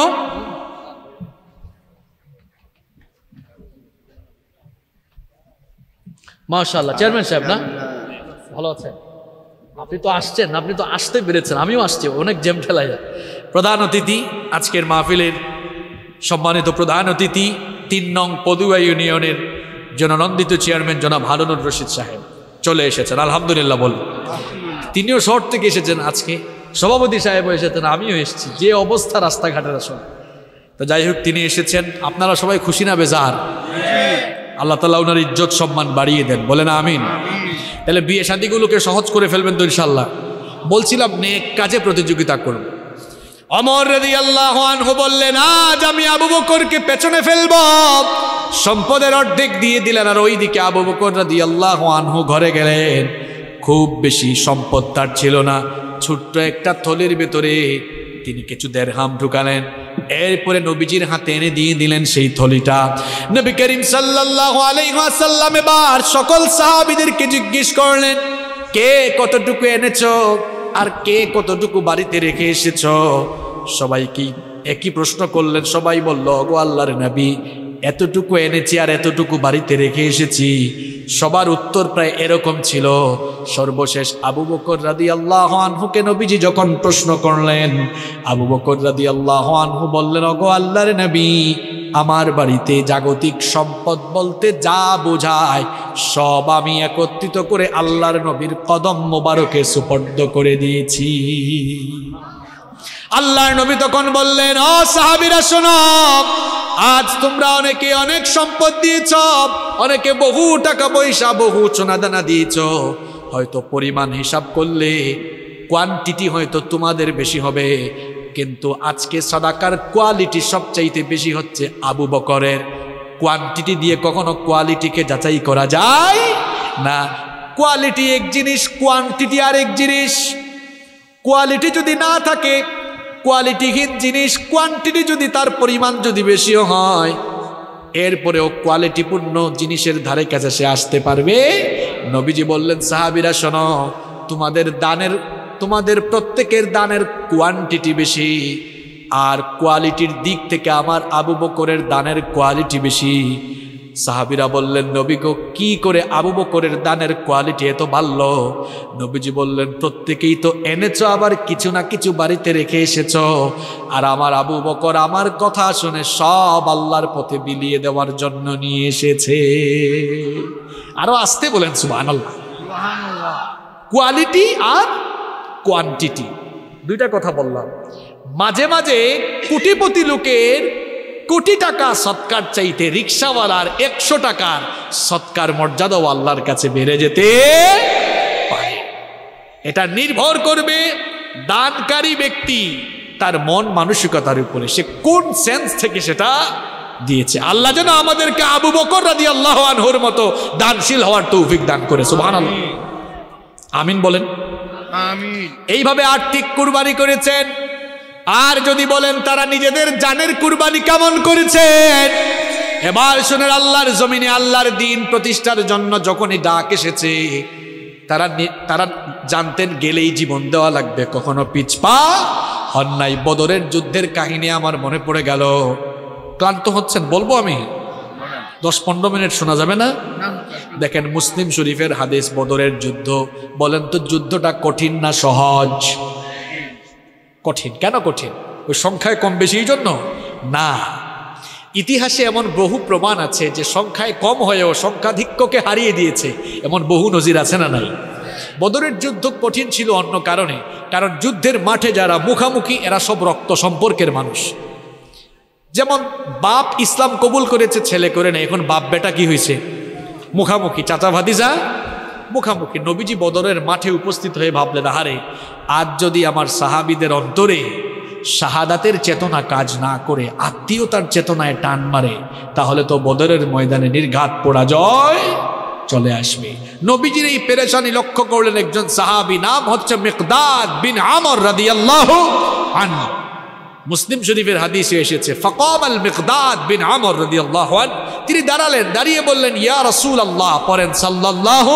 [SPEAKER 1] মাশাল্লাহ চেয়ারম্যান সাহেব না ভালো আছেন আপনি তো আসছেন আপনি তো আসতে পেরেছেন আমিও আসছি অনেক জেম ঠেলাই প্রধান অতিথি আজকের মাহফিলের সম্মানিত প্রধান অতিথি তিন নং পদুয়া ইউনিয়নের জননন্দিত চেয়ারম্যান জনাব হারুনুর রশিদ সাহেব চলে এসেছেন আলহামদুলিল্লাহ বল তিনিও শহর থেকে এসেছেন আজকে সভাপতি সাহেব এসেছেন আমিও এসেছি যে অবস্থা রাস্তাঘাটের আসলে তো যাই হোক তিনি এসেছেন আপনারা সবাই খুশি না বেজার আল্লাহ তালা ওনার ইজ্জত সম্মান বাড়িয়ে দেন বলে না আমিন তাহলে বিয়ে শান্তিগুলোকে সহজ করে ফেলবেন তো ইনশাল্লাহ বলছিলাম নেক কাজে প্রতিযোগিতা করুন অমর রেদি আল্লাহ বললেন আজ আমি আবু বকরকে পেছনে ফেলব সম্পদের অর্ধেক দিয়ে দিলেন আর ওই দিকে আবু বকর রাদি আল্লাহ আনহু ঘরে গেলেন খুব বেশি সম্পদ তার ছিল না ছোট্ট একটা থলির ভেতরে তিনি কিছু দেড় হাম ঢুকালেন এরপরে নবীজির হাতে এনে দিয়ে দিলেন সেই থলিটা নবী করিম সাল্লাল্লাহু এবার সকল সাহাবিদেরকে জিজ্ঞেস করলেন কে কতটুকু এনেছ আর কে কতটুকু বাড়িতে রেখে এসেছ সবাই কি একই প্রশ্ন করলেন সবাই বলল গো আল্লাহর নবী এতটুকু এনেছি আর এতটুকু বাড়িতে রেখে এসেছি সবার উত্তর প্রায় এরকম ছিল সর্বশেষ আবু বকর রাদি আল্লাহ আনহুকে নবীজি যখন প্রশ্ন করলেন আবু বকর রাদি আল্লাহ আনহু বললেন অগো আল্লাহরে নবী আমার বাড়িতে জাগতিক সম্পদ বলতে যা বোঝায় সব আমি একত্রিত করে আল্লাহর নবীর কদম মোবারকে সুপর্দ করে দিয়েছি আল্লাহর নবী তখন বললেন অ সাহাবিরা শোনব আজ তোমরা অনেকে অনেক সম্পদ দিয়েছ অনেকে বহু টাকা পয়সা বহু সোনাদানা দিয়েছ হয়তো পরিমাণ হিসাব করলে কোয়ান্টিটি হয়তো তোমাদের বেশি হবে কিন্তু আজকে সাদাকার কোয়ালিটি সবচাইতে বেশি হচ্ছে আবু বকরের কোয়ান্টিটি দিয়ে কখনো কোয়ালিটিকে যাচাই করা যায় না কোয়ালিটি এক জিনিস কোয়ান্টিটি আর এক জিনিস কোয়ালিটি যদি না থাকে কোয়ালিটিহীন জিনিস কোয়ান্টিটি যদি তার পরিমাণ যদি বেশিও হয় এরপরেও কোয়ালিটিপূর্ণ জিনিসের ধারে কাছে সে আসতে পারবে নবীজি বললেন সাহাবিরা শোন তোমাদের দানের তোমাদের প্রত্যেকের দানের কোয়ান্টিটি বেশি আর কোয়ালিটির দিক থেকে আমার আবু বকরের দানের কোয়ালিটি বেশি সাহাবিরা বললেন নবী গো কি করে আবু বকরের দানের কোয়ালিটি এত ভালো নবীজি বললেন প্রত্যেকেই তো এনেছ আবার কিছু না কিছু বাড়িতে রেখে এসেছ আর আমার আবু বকর আমার কথা শুনে সব আল্লাহর পথে বিলিয়ে দেওয়ার জন্য নিয়ে এসেছে আরো আসতে বলেন সুবাহ কোয়ালিটি আর কোয়ান্টিটি দুইটা কথা বললাম মাঝে মাঝে কোটিপতি লোকের কোটি টাকা সৎকার চাইতে রিক্সাওয়ালার একশো টাকার সৎকার মর্যাদাও আল্লাহর কাছে বেড়ে যেতে পারে এটা নির্ভর করবে দানকারী ব্যক্তি তার মন মানসিকতার উপরে সে কোন সেন্স থেকে সেটা দিয়েছে আল্লাহ যেন আমাদেরকে আবু বকর রাজি আল্লাহ মতো দানশীল হওয়ার তৌফিক দান করে আমিন বলেন এইভাবে আর্থিক কুরবানি করেছেন আর যদি বলেন তারা নিজেদের জানের কুরবানি কেমন করেছেন এবার শোনেন আল্লাহর জমিনে আল্লাহর দিন প্রতিষ্ঠার জন্য যখনই ডাক এসেছে তারা তারা জানতেন গেলেই জীবন দেওয়া লাগবে কখনো পিছপা অন্যায় বদরের যুদ্ধের কাহিনী আমার মনে পড়ে গেল ক্লান্ত হচ্ছেন বলবো আমি দশ পনেরো মিনিট শোনা যাবে না দেখেন মুসলিম শরীফের হাদিস বদরের যুদ্ধ বলেন তো যুদ্ধটা কঠিন না সহজ কঠিন কেন কঠিন ওই সংখ্যায় কম বেশি এই জন্য না ইতিহাসে এমন বহু প্রমাণ আছে যে সংখ্যায় কম হয়েও সংখ্যাধিক্যকে হারিয়ে দিয়েছে এমন বহু নজির আছে না নাই বদরের যুদ্ধ কঠিন ছিল অন্য কারণে কারণ যুদ্ধের মাঠে যারা মুখামুখি এরা সব রক্ত সম্পর্কের মানুষ যেমন বাপ ইসলাম কবুল করেছে ছেলে করে না এখন বাপ বেটা কি হয়েছে মুখামুখি চাচা ভাদিজা মুখামুখি নবীজি বদরের মাঠে উপস্থিত হয়ে ভাবলেন হারে আজ যদি আমার সাহাবিদের অন্তরে শাহাদাতের চেতনা কাজ না করে আত্মীয়তার চেতনায় টান মারে তাহলে তো বদরের ময়দানে নির্ঘাত পরাজয় চলে আসবে নবীজির এই পেরেশানি লক্ষ্য করলেন একজন সাহাবি নাম হচ্ছে মেকদাদ বিন আমর রাদি আল্লাহ আন মুসলিম শরীফের হাদিসে এসেছে ফকম আল মেকদাদ বিন আমর রাদি আল্লাহ তিনি দাঁড়ালেন দাঁড়িয়ে বললেন ইয়া রসুল আল্লাহ পরেন সাল্লাহ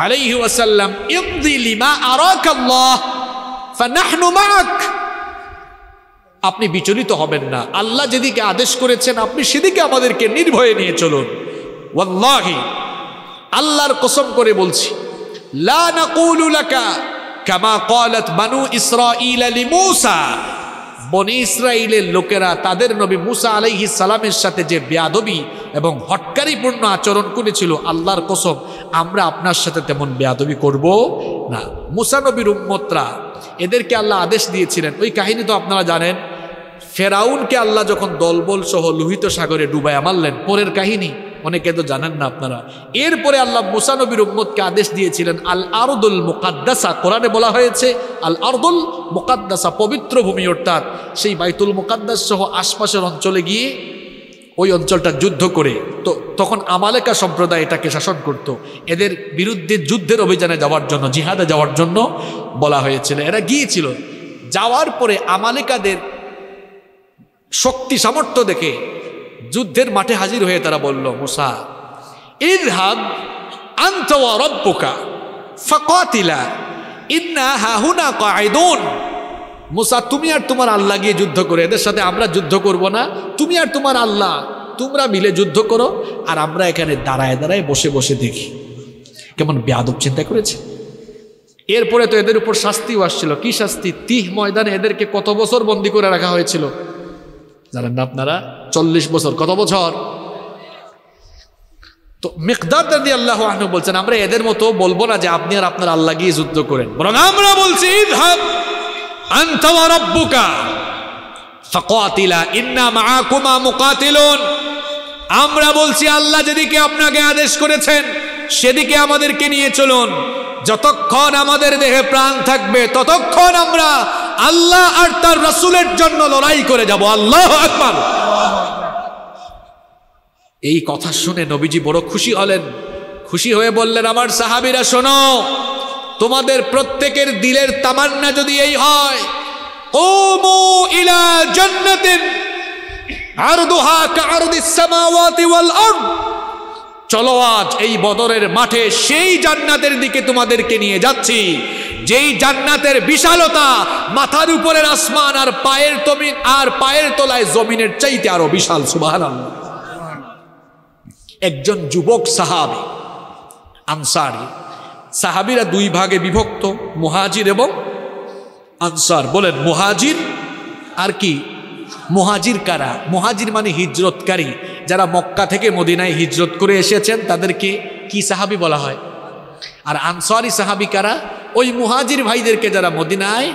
[SPEAKER 1] আলাইহি ওয়াসাল্লাম ইমদি লিমা আরাক আল্লাহ ফানাহনু মাক আপনি বিচলিত হবেন না আল্লাহ যেদিকে আদেশ করেছেন আপনি সেদিকে আমাদেরকে নির্ভয়ে নিয়ে চলুন ওয়াল্লাহি আল্লাহর কসম করে বলছি লা নাকুলু লাকা কামা ক্বালাত বানু ইসরাঈল লিমূসা বনি ইসরাইলের লোকেরা তাদের নবী মূসা আলাইহি সালামের সাথে যে বেয়াদবি এবং হটকারীপূর্ণ আচরণ করেছিল আল্লাহর কসম আমরা আপনার সাথে তেমন বেয়াদবি করব না মুসানবীর উম্মতরা এদেরকে আল্লাহ আদেশ দিয়েছিলেন ওই কাহিনী তো আপনারা জানেন ফেরাউনকে আল্লাহ যখন দলবল সহ লোহিত সাগরে ডুবাইয়া মারলেন পরের কাহিনী অনেকে তো জানেন না আপনারা এরপরে আল্লাহ মুসানবির উম্মতকে আদেশ দিয়েছিলেন আল আরদুল মুকাদ্দাসা কোরআনে বলা হয়েছে আল আরদুল মুকাদ্দাসা পবিত্র ভূমি অর্থাৎ সেই বাইতুল মুকাদ্দাস সহ আশপাশের অঞ্চলে গিয়ে ওই অঞ্চলটা যুদ্ধ করে তো তখন আমালেকা সম্প্রদায় এটাকে শাসন করত। এদের বিরুদ্ধে যুদ্ধের অভিযানে যাওয়ার জন্য জিহাদে যাওয়ার জন্য বলা হয়েছিল এরা গিয়েছিল যাওয়ার পরে আমালেকাদের শক্তি সামর্থ্য দেখে যুদ্ধের মাঠে হাজির হয়ে তারা বলল মুসা ইদহাব হাব আন্তা ফকাতিলা ইন্না হাহুনা কায়দুন মোসা তুমি আর তোমার আল্লাহ গিয়ে যুদ্ধ করে এদের সাথে আমরা যুদ্ধ করব না তুমি আর তোমার আল্লাহ তোমরা মিলে যুদ্ধ করো আর আমরা এখানে দাঁড়ায় দাঁড়ায় বসে বসে দেখি কেমন বেয়াদব চিন্তা করেছে এরপরে তো এদের উপর শাস্তিও আসছিল কি শাস্তি তিহ ময়দানে এদেরকে কত বছর বন্দি করে রাখা হয়েছিল জানেন না আপনারা চল্লিশ বছর কত বছর তো মেকদার দাদি আল্লাহ আহনু বলছেন আমরা এদের মতো বলবো না যে আপনি আর আপনার আল্লাহ গিয়ে যুদ্ধ করেন বরং আমরা বলছি আন্তাওয়া রব্বুকা ইন্না মাআকুমা মুকাতিলুন আমরা বলছি আল্লাহ যেদিকে আপনাকে আদেশ করেছেন সেদিকে আমাদেরকে নিয়ে চলুন যতক্ষণ আমাদের দেহে প্রাণ থাকবে ততক্ষণ
[SPEAKER 2] আমরা আল্লাহ আর তার রসুলের জন্য লড়াই করে যাব আল্লাহ আকবার
[SPEAKER 1] এই কথা শুনে নবীজি বড় খুশি হলেন খুশি হয়ে বললেন আমার সাহাবিরা শোনো তোমাদের প্রত্যেকের দিলের তামান্না
[SPEAKER 2] যদি এই হয় ইলা চলো আজ এই বদরের
[SPEAKER 1] মাঠে সেই জান্নাতের দিকে তোমাদেরকে নিয়ে যাচ্ছি যেই জান্নাতের বিশালতা মাথার উপরের আসমান আর পায়ের তমিন আর পায়ের তলায় জমিনের চাইতে আরো বিশাল সুবাহ একজন যুবক সাহাবি আনসারী সাহাবিরা দুই ভাগে বিভক্ত মহাজির এবং আনসার বলেন মহাজির আর কি মহাজির কারা মহাজির মানে হিজরতকারী যারা মক্কা থেকে মদিনায় হিজরত করে এসেছেন তাদেরকে কি সাহাবি বলা হয় আর আনসারি সাহাবি কারা ওই মুহাজির ভাইদেরকে যারা মদিনায়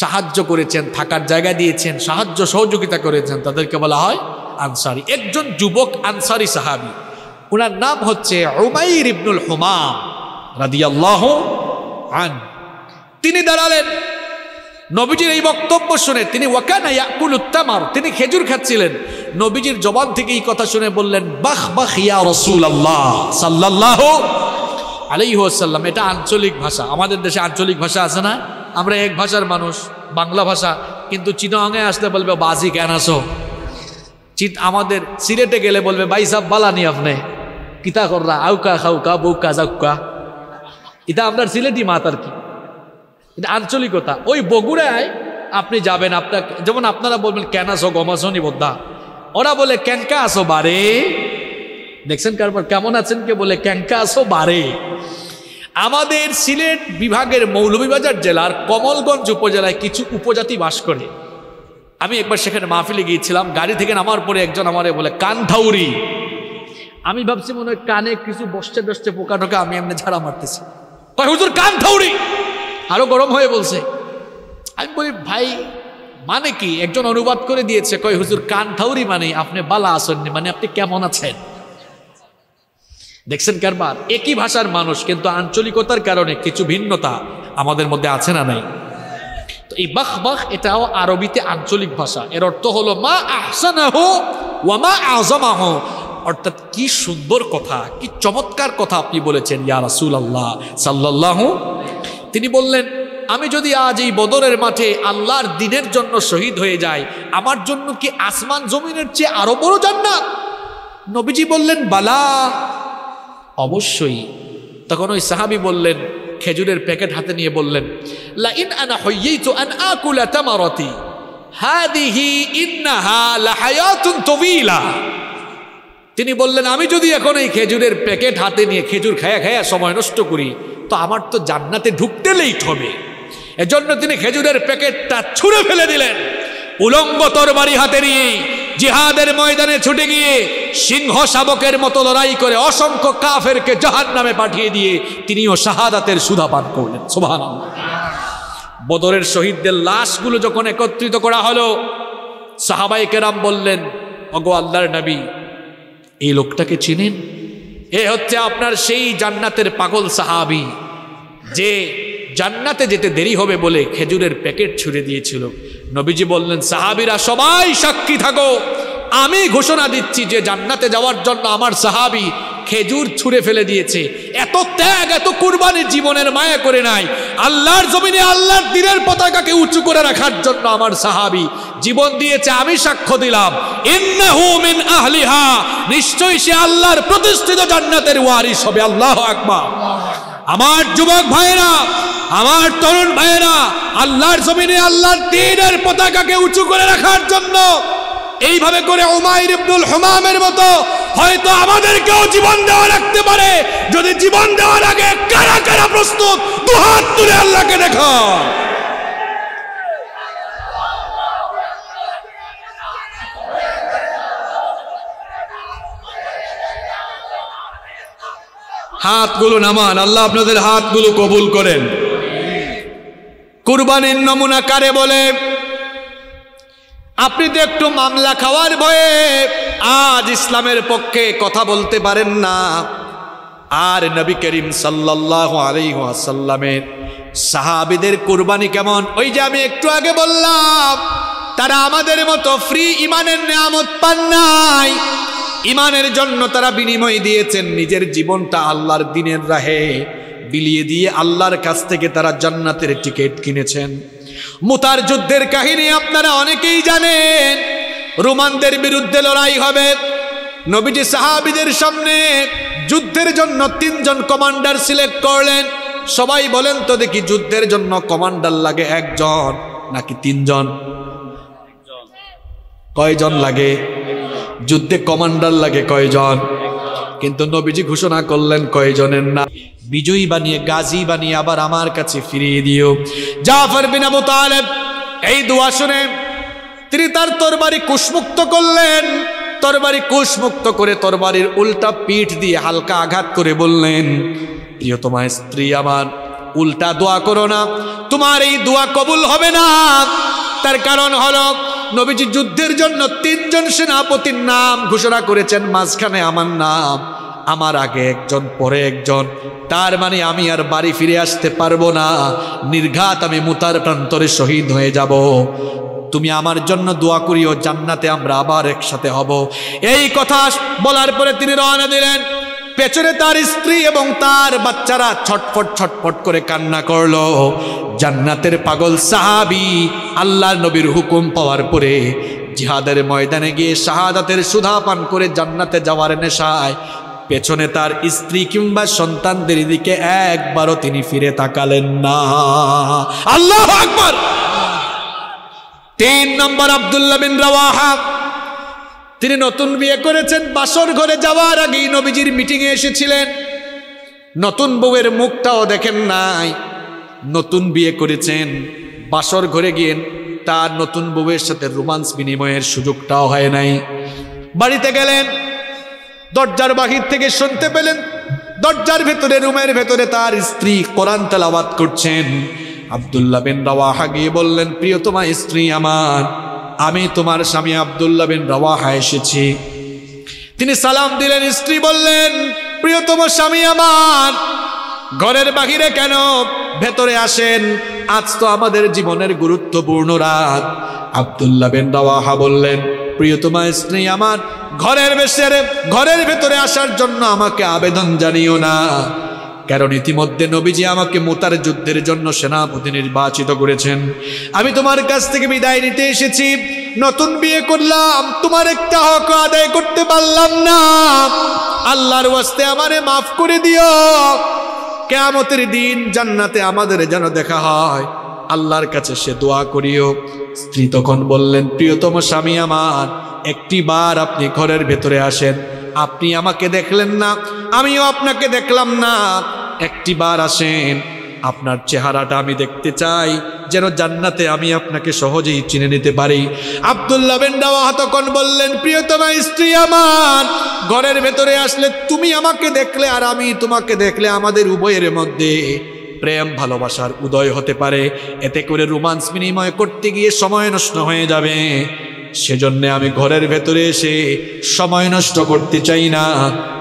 [SPEAKER 1] সাহায্য করেছেন থাকার জায়গা দিয়েছেন সাহায্য সহযোগিতা করেছেন তাদেরকে বলা হয় আনসারি একজন যুবক আনসারি সাহাবি ওনার নাম হচ্ছে ওমাইর রিবনুল হুমাম রাদিয়াল্লাহ আন তিনি দাঁড়ালেন নবীজির এই বক্তব্য শুনে তিনি ওয়াকানা ইয়াকুল উত্তামার তিনি খেজুর খাচ্ছিলেন নবীজির জবান থেকে এই কথা শুনে বললেন বাহ বাহ ইয়া রসুল
[SPEAKER 2] আল্লাহ সাল্লাহ
[SPEAKER 1] আলাইহাল্লাম এটা আঞ্চলিক ভাষা আমাদের দেশে আঞ্চলিক ভাষা আছে না আমরা এক ভাষার মানুষ বাংলা ভাষা কিন্তু চিনঙ্গে আসলে বলবে বাজি কেন আসো আমাদের সিলেটে গেলে বলবে ভাই সাহ বালানি আপনি কিতা কররা আউকা খাউকা বউকা জাউকা এটা আপনার সিলেটি মাত আর কি এটা আঞ্চলিকতা ওই বগুড়ায় আপনি যাবেন আপনাকে যেমন আপনারা বলবেন কেন আসো গমাসো নিবদ্ধা ওরা বলে ক্যাঙ্কা আসো বারে দেখছেন কারবার কেমন আছেন কে বলে ক্যাঙ্কা আসো বারে আমাদের সিলেট বিভাগের মৌলভীবাজার জেলার কমলগঞ্জ উপজেলায় কিছু উপজাতি বাস করে আমি একবার সেখানে মাহফিলে গিয়েছিলাম গাড়ি থেকে নামার পরে একজন আমারে বলে থাউরি আমি ভাবছি মনে হয় কানে কিছু বসতে বসতে পোকা ঢোকা আমি এমনি ঝাড়া মারতেছি কয় হুজুর কান থাউরি আরো গরম হয়ে বলছে আমি বলি ভাই মানে কি একজন অনুবাদ করে দিয়েছে কয় হুজুর কান থাউরি মানে আপনি বালা আসননি মানে আপনি কেমন আছেন দেখছেন কারবার একই ভাষার মানুষ কিন্তু আঞ্চলিকতার কারণে কিছু ভিন্নতা আমাদের মধ্যে আছে না নাই তো এই বাহ বাহ এটাও আরবিতে আঞ্চলিক ভাষা এর অর্থ হলো মা আহসানাহ ওয়া মা আজমাহ অর্থাৎ কি সুন্দর কথা কি চমৎকার কথা আপনি বলেছেন ইয়া রাসুল আল্লাহ সাল্লাহ তিনি বললেন আমি যদি আজ এই বদরের মাঠে আল্লাহর দিনের জন্য শহীদ হয়ে যাই আমার জন্য কি আসমান জমিনের চেয়ে আরো বড় জান্নাত নবীজি বললেন বালা অবশ্যই তখন ওই সাহাবি বললেন খেজুরের প্যাকেট হাতে নিয়ে বললেন লা ইন আনা হইয়েই তো আন আকুলা তামারতি হাদিহি ইন্নাহা লাহায়াতুন তবিলা তিনি বললেন আমি যদি এখন এই খেজুরের প্যাকেট হাতে নিয়ে খেজুর খায়া খায়া সময় নষ্ট করি তো আমার তো জান্নাতে ঢুকতে লেট হবে এজন্য তিনি খেজুরের প্যাকেটটা ছুঁড়ে ফেলে দিলেন উলঙ্গ তরবারি হাতে নিয়ে জিহাদের ময়দানে ছুটে গিয়ে সিংহ শাবকের মতো লড়াই করে অসংখ্য কাফেরকে জাহান নামে পাঠিয়ে দিয়ে তিনিও শাহাদাতের সুধা পান করলেন সোভান বদরের শহীদদের লাশগুলো যখন একত্রিত করা হলো সাহাবাইকেরাম বললেন অগো আল্লাহর নবী এই লোকটাকে চিনেন এ হচ্ছে আপনার সেই জান্নাতের পাগল সাহাবি যে জান্নাতে যেতে দেরি হবে বলে খেজুরের প্যাকেট ছুড়ে দিয়েছিল নবীজি বললেন সাহাবিরা সবাই সাক্ষী থাকো আমি ঘোষণা দিচ্ছি যে জান্নাতে যাওয়ার জন্য আমার সাহাবি খেজুর ছুঁড়ে ফেলে দিয়েছে এত ত্যাগ এত কুরবানির জীবনের মায়া করে নাই আল্লাহর জমিনে আল্লাহর দিনের পতাকাকে উঁচু করে রাখার জন্য আমার সাহাবি জীবন দিয়েছে আমি সাক্ষ্য দিলাম
[SPEAKER 2] মিন আহলিহা নিশ্চয়ই সে আল্লাহর প্রতিষ্ঠিত জান্নাতের ওয়ারিস হবে আল্লাহ আকবা আমার যুবক ভাইয়েরা আমার তরুণ ভাইয়েরা আল্লাহর জমিনে আল্লাহর দিনের পতাকাকে উঁচু করে রাখার জন্য এইভাবে করে উমাইর ইবনুল হুমামের মতো হয়তো আমাদেরকেও জীবন দেওয়া রাখতে পারে যদি জীবন দেওয়ার আগে কারা কারা প্রস্তুত হাত তুলে আল্লাহকে দেখা
[SPEAKER 1] হাতগুলো নামান আল্লাহ আপনাদের হাতগুলো কবুল করেন কুরবানির নমুনা কারে বলে আপনি তো একটু মামলা খাওয়ার ভয়ে আজ ইসলামের পক্ষে কথা বলতে পারেন না আর নবী করিম সাল্লাহ আলহাসাল্লামের সাহাবিদের কোরবানি কেমন ওই যে আমি একটু আগে বললাম তারা আমাদের মতো ফ্রি ইমানের নিয়ামত পান নাই ইমানের জন্য তারা বিনিময় দিয়েছেন নিজের জীবনটা আল্লাহর দিনের রাহে বিলিয়ে দিয়ে আল্লাহর কাছ থেকে তারা জান্নাতের টিকিট কিনেছেন মুতার যুদ্ধের কাহিনী আপনারা অনেকেই জানেন রোমানদের বিরুদ্ধে লড়াই হবে নবীজি সাহাবিদের সামনে যুদ্ধের জন্য তিনজন কমান্ডার সিলেক্ট করলেন সবাই বলেন তো দেখি যুদ্ধের জন্য কমান্ডার লাগে একজন নাকি তিনজন কয়জন লাগে যুদ্ধে কমান্ডার লাগে কয়জন কিন্তু নবীজি ঘোষণা করলেন কয়জনের না বিজয়ী বানিয়ে গাজী বানিয়ে আবার আমার কাছে ফিরিয়ে দিও জাফর বিন আবু তালেব এই দোয়া শুনে তিনি তার তরবারি কুশমুক্ত করলেন তরবারি কুশমুক্ত করে তরবারির উল্টা পিঠ দিয়ে হালকা আঘাত করে বললেন প্রিয় তোমার স্ত্রী আমার উল্টা দোয়া করো না তোমার এই দোয়া কবুল হবে না তার কারণ হলো নবীজি যুদ্ধের জন্য তিনজন সেনাপতির নাম ঘোষণা করেছেন মাঝখানে আমার নাম আমার আগে একজন পরে একজন তার মানে আমি আর বাড়ি ফিরে আসতে পারবো না নির্ঘাত আমি মুতার প্রান্তরে শহীদ হয়ে যাব তুমি আমার জন্য দোয়া করিও জান্নাতে আমরা আবার একসাথে হব এই কথা বলার পরে তিনি রওনা দিলেন পেছনে তার স্ত্রী এবং তার বাচ্চারা ছটফট ছটফট করে কান্না করলো জান্নাতের পাগল সাহাবি আল্লাহ নবীর হুকুম পাওয়ার পরে জিহাদের ময়দানে গিয়ে শাহাদাতের সুধা পান করে জান্নাতে যাওয়ার নেশায় পেছনে তার স্ত্রী কিংবা সন্তানদের দিকে একবারও তিনি ফিরে তাকালেন না আল্লাহ আকবর তিন নম্বর আবদুল্লাহ বিন রাওয়াহা তিনি নতুন বিয়ে করেছেন বাসর ঘরে যাওয়ার আগেই নবীজির মিটিংয়ে এসেছিলেন নতুন বউয়ের মুখটাও দেখেন নাই নতুন বিয়ে করেছেন বাসর ঘরে গিয়ে তার নতুন বউয়ের সাথে রোমান্স বিনিময়ের সুযোগটাও হয় নাই বাড়িতে গেলেন দরজার বাহির থেকে শুনতে পেলেন দরজার ভেতরে রুমের ভেতরে তার স্ত্রী কোরআন তেলাবাদ করছেন আবদুল্লাহ বিন রাওয়াহা গিয়ে বললেন প্রিয়তমা স্ত্রী আমার আমি তোমার স্বামী আবদুল্লা বিন রওয়াহা এসেছি তিনি সালাম দিলেন স্ত্রী বললেন প্রিয়তম স্বামী আমার ঘরের বাহিরে কেন ভেতরে আসেন আজ তো আমাদের জীবনের গুরুত্বপূর্ণ রাত আবদুল্লা বিন রওয়াহা বললেন প্রিয়তমা স্ত্রী আমার ঘরের বেশের ঘরের ভেতরে আসার জন্য আমাকে আবেদন জানিও না কারণ ইতিমধ্যে নবীজি আমাকে মোতার যুদ্ধের জন্য সেনাপতি নির্বাচিত করেছেন আমি তোমার কাছ থেকে বিদায় নিতে এসেছি নতুন বিয়ে করলাম তোমার একটা হক আদায় করতে পারলাম না আল্লাহর ওয়াস্তে আমারে মাফ করে দিও কেয়ামতের দিন জান্নাতে আমাদের যেন দেখা হয় আল্লাহর কাছে সে দোয়া করিও স্ত্রী তখন বললেন প্রিয়তম স্বামী আমার একটি বার আপনি ঘরের ভেতরে আসেন আপনি আমাকে দেখলেন না আমিও আপনাকে দেখলাম না একটি বার আসেন আপনার চেহারাটা আমি দেখতে চাই যেন জান্নাতে আমি আপনাকে সহজেই চিনে নিতে পারি আবদুল্লা বেন্ডাওয়া তখন বললেন প্রিয়তমা স্ত্রী আমার ঘরের ভেতরে আসলে তুমি আমাকে দেখলে আর আমি তোমাকে দেখলে আমাদের উভয়ের মধ্যে প্রেম ভালোবাসার উদয় হতে পারে এতে করে রোমান্স বিনিময় করতে গিয়ে সময় নষ্ট হয়ে যাবে সেজন্য আমি ঘরের ভেতরে এসে সময় নষ্ট করতে চাই না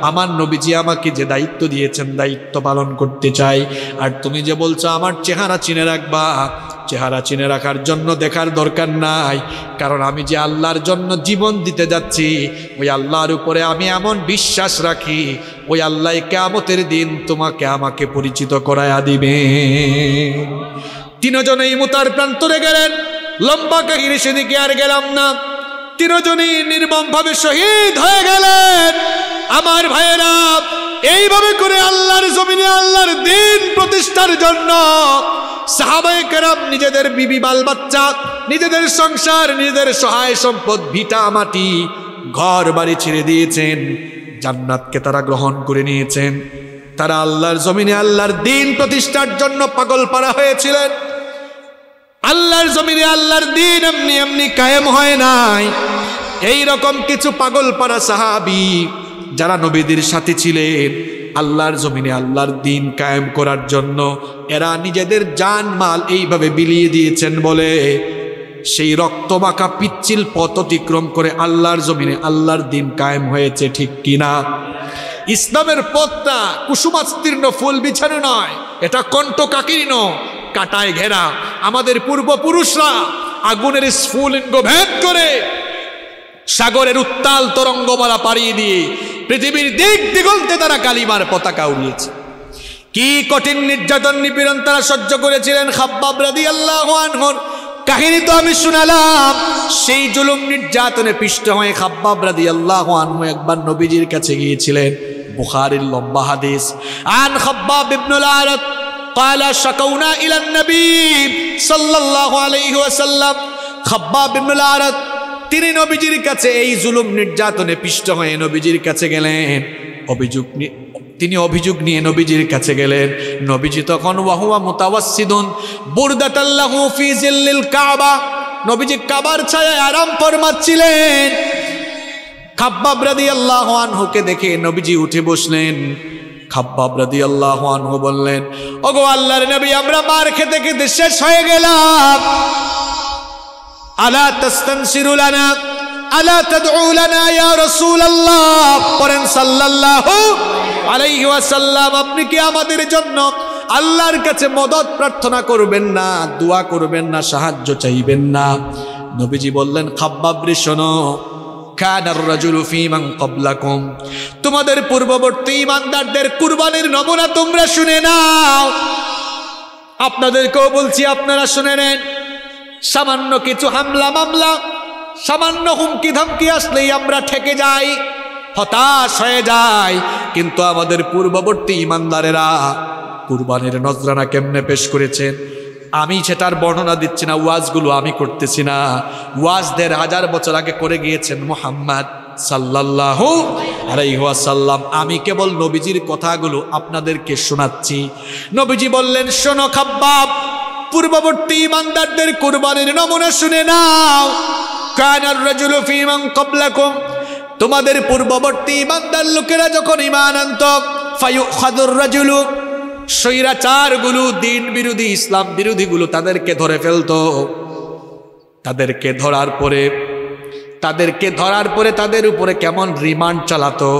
[SPEAKER 1] আমার নবীজি আমাকে যে দায়িত্ব দিয়েছেন দায়িত্ব পালন করতে চাই আর তুমি যে বলছো আমার চেহারা চিনে রাখবা চেহারা চিনে রাখার জন্য দেখার দরকার নাই কারণ আমি যে আল্লাহর জন্য জীবন দিতে যাচ্ছি ওই আল্লাহর উপরে আমি এমন বিশ্বাস রাখি ওই আল্লাহ কেমতের দিন তোমাকে আমাকে পরিচিত করায়া দিবে তিনজনেই মুতার
[SPEAKER 2] প্রান্তরে গেলেন লম্বা কাহিনী সেদিকে আর গেলাম না তিনজনই নির্মমভাবে শহীদ হয়ে গেলেন আমার ভাইয়েরা এইভাবে করে আল্লাহর জমিনে আল্লাহর দিন প্রতিষ্ঠার জন্য সাহাবায়ে নিজেদের
[SPEAKER 1] বিবি বাল বাচ্চা নিজেদের সংসার নিজেদের সহায় সম্পদ ভিটা মাটি ঘর বাড়ি ছেড়ে দিয়েছেন জান্নাতকে তারা গ্রহণ করে নিয়েছেন তারা আল্লাহর জমিনে আল্লাহর দিন প্রতিষ্ঠার জন্য পাগল পাড়া হয়েছিলেন আল্লাহর জমিনে আল্লাহর দিন এমনি এমনি কায়েম হয় নাই এই রকম কিছু পাগল পাড়া সাহাবি যারা নবীদের সাথে ছিলেন আল্লাহর জমিনে আল্লাহর দিন কায়েম করার জন্য এরা নিজেদের যান মাল এইভাবে বিলিয়ে দিয়েছেন বলে সেই রক্তবাঁকা পিচ্ছিল পথ অতিক্রম করে আল্লাহর জমিনে আল্লাহর দিন কায়েম হয়েছে ঠিক কিনা ইসলামের পথটা কুসুমাস্তীর্ণ ফুল বিছানো নয় এটা কণ্ঠকাকীর্ণ কাটায় ঘেরা আমাদের পূর্বপুরুষরা আগুনের স্ফুলিঙ্গ ভেদ করে সাগরের উত্তাল তরঙ্গমালা পাড়িয়ে দিয়ে পৃথিবীর দিক দিগন্তে তারা কালিমার পতাকা উড়িয়েছে কি কঠিন নির্যাতন নিপীড়ন তারা সহ্য করেছিলেন খাব্বাব আল্লাহ কাহিনী তো আমি শুনালাম সেই জুলুম নির্যাতনে পিষ্ট হয়ে খাব্বাব আল্লাহ একবার নবীজির কাছে গিয়েছিলেন বুখারির লম্বা হাদিস আন খাব্বাব ইবনুল আরত قال شكونا إلى النبي صلى الله عليه وسلم خباب بن العرد তিনি নবীজির কাছে এই জুলুম নির্যাতনে পিষ্ট হয়ে নবীজির কাছে গেলেন অভিযোগ তিনি অভিযোগ নিয়ে নবীজির কাছে গেলেন নবীজি তখন ওয়াহুয়া মোতাবাসিদুন বুরদাতাল্লাহু ফি জিল্লিল কাবা নবীজি কাবার ছায়ায় আরাম ফরমাচ্ছিলেন খাব্বাব রাদিয়াল্লাহু আনহুকে দেখে নবীজি উঠে বসলেন খাব্বাব রাদি আল্লাহ আনহু বললেন ওগো
[SPEAKER 2] আল্লাহর নবী আমরা মার খেতে খেতে শেষ হয়ে গেলাম আলা তস্তানসিরুল আনা আলা তাদউলানা ইয়া রাসূলুল্লাহ পড়েন সাল্লাল্লাহু আলাইহি
[SPEAKER 1] আপনি কি আমাদের জন্য আল্লাহর কাছে মদত প্রার্থনা করবেন না দোয়া করবেন না সাহায্য চাইবেন না নবীজি বললেন খাব্বাবরে শোনো তোমাদের পূর্ববর্তী ইমানদারদের কুরবানির নমুনা তোমরা শুনে নাও আপনাদেরকেও বলছি আপনারা শুনে নেন সামান্য কিছু হামলা মামলা সামান্য হুমকি ধমকি আসলেই আমরা ঠেকে যাই হতাশ হয়ে যায় কিন্তু আমাদের পূর্ববর্তী ইমানদারেরা কুরবানির নজরানা কেমনে পেশ করেছেন আমি সেটার বর্ণনা দিচ্ছি না ওয়াজগুলো আমি করতেছি না ওয়াজ দেড় হাজার বছর আগে করে গিয়েছেন মোহাম্মদ সাল্লাহ আলাইহাসাল্লাম আমি কেবল নবীজির কথাগুলো আপনাদেরকে শোনাচ্ছি নবীজি বললেন শোনো খাব্বাব পূর্ববর্তী ইমানদারদের কোরবানির নমুনা শুনে নাও কানার রাজুল ফিমান কবলাকুম তোমাদের পূর্ববর্তী ইমানদার লোকেরা যখন ইমান আনত খাদুর রাজুলুক স্বৈরাচারগুলো দিন বিরোধী ইসলাম বিরোধীগুলো তাদেরকে ধরে ফেলত তাদেরকে ধরার পরে তাদেরকে ধরার পরে তাদের উপরে কেমন রিমান্ড চালাতো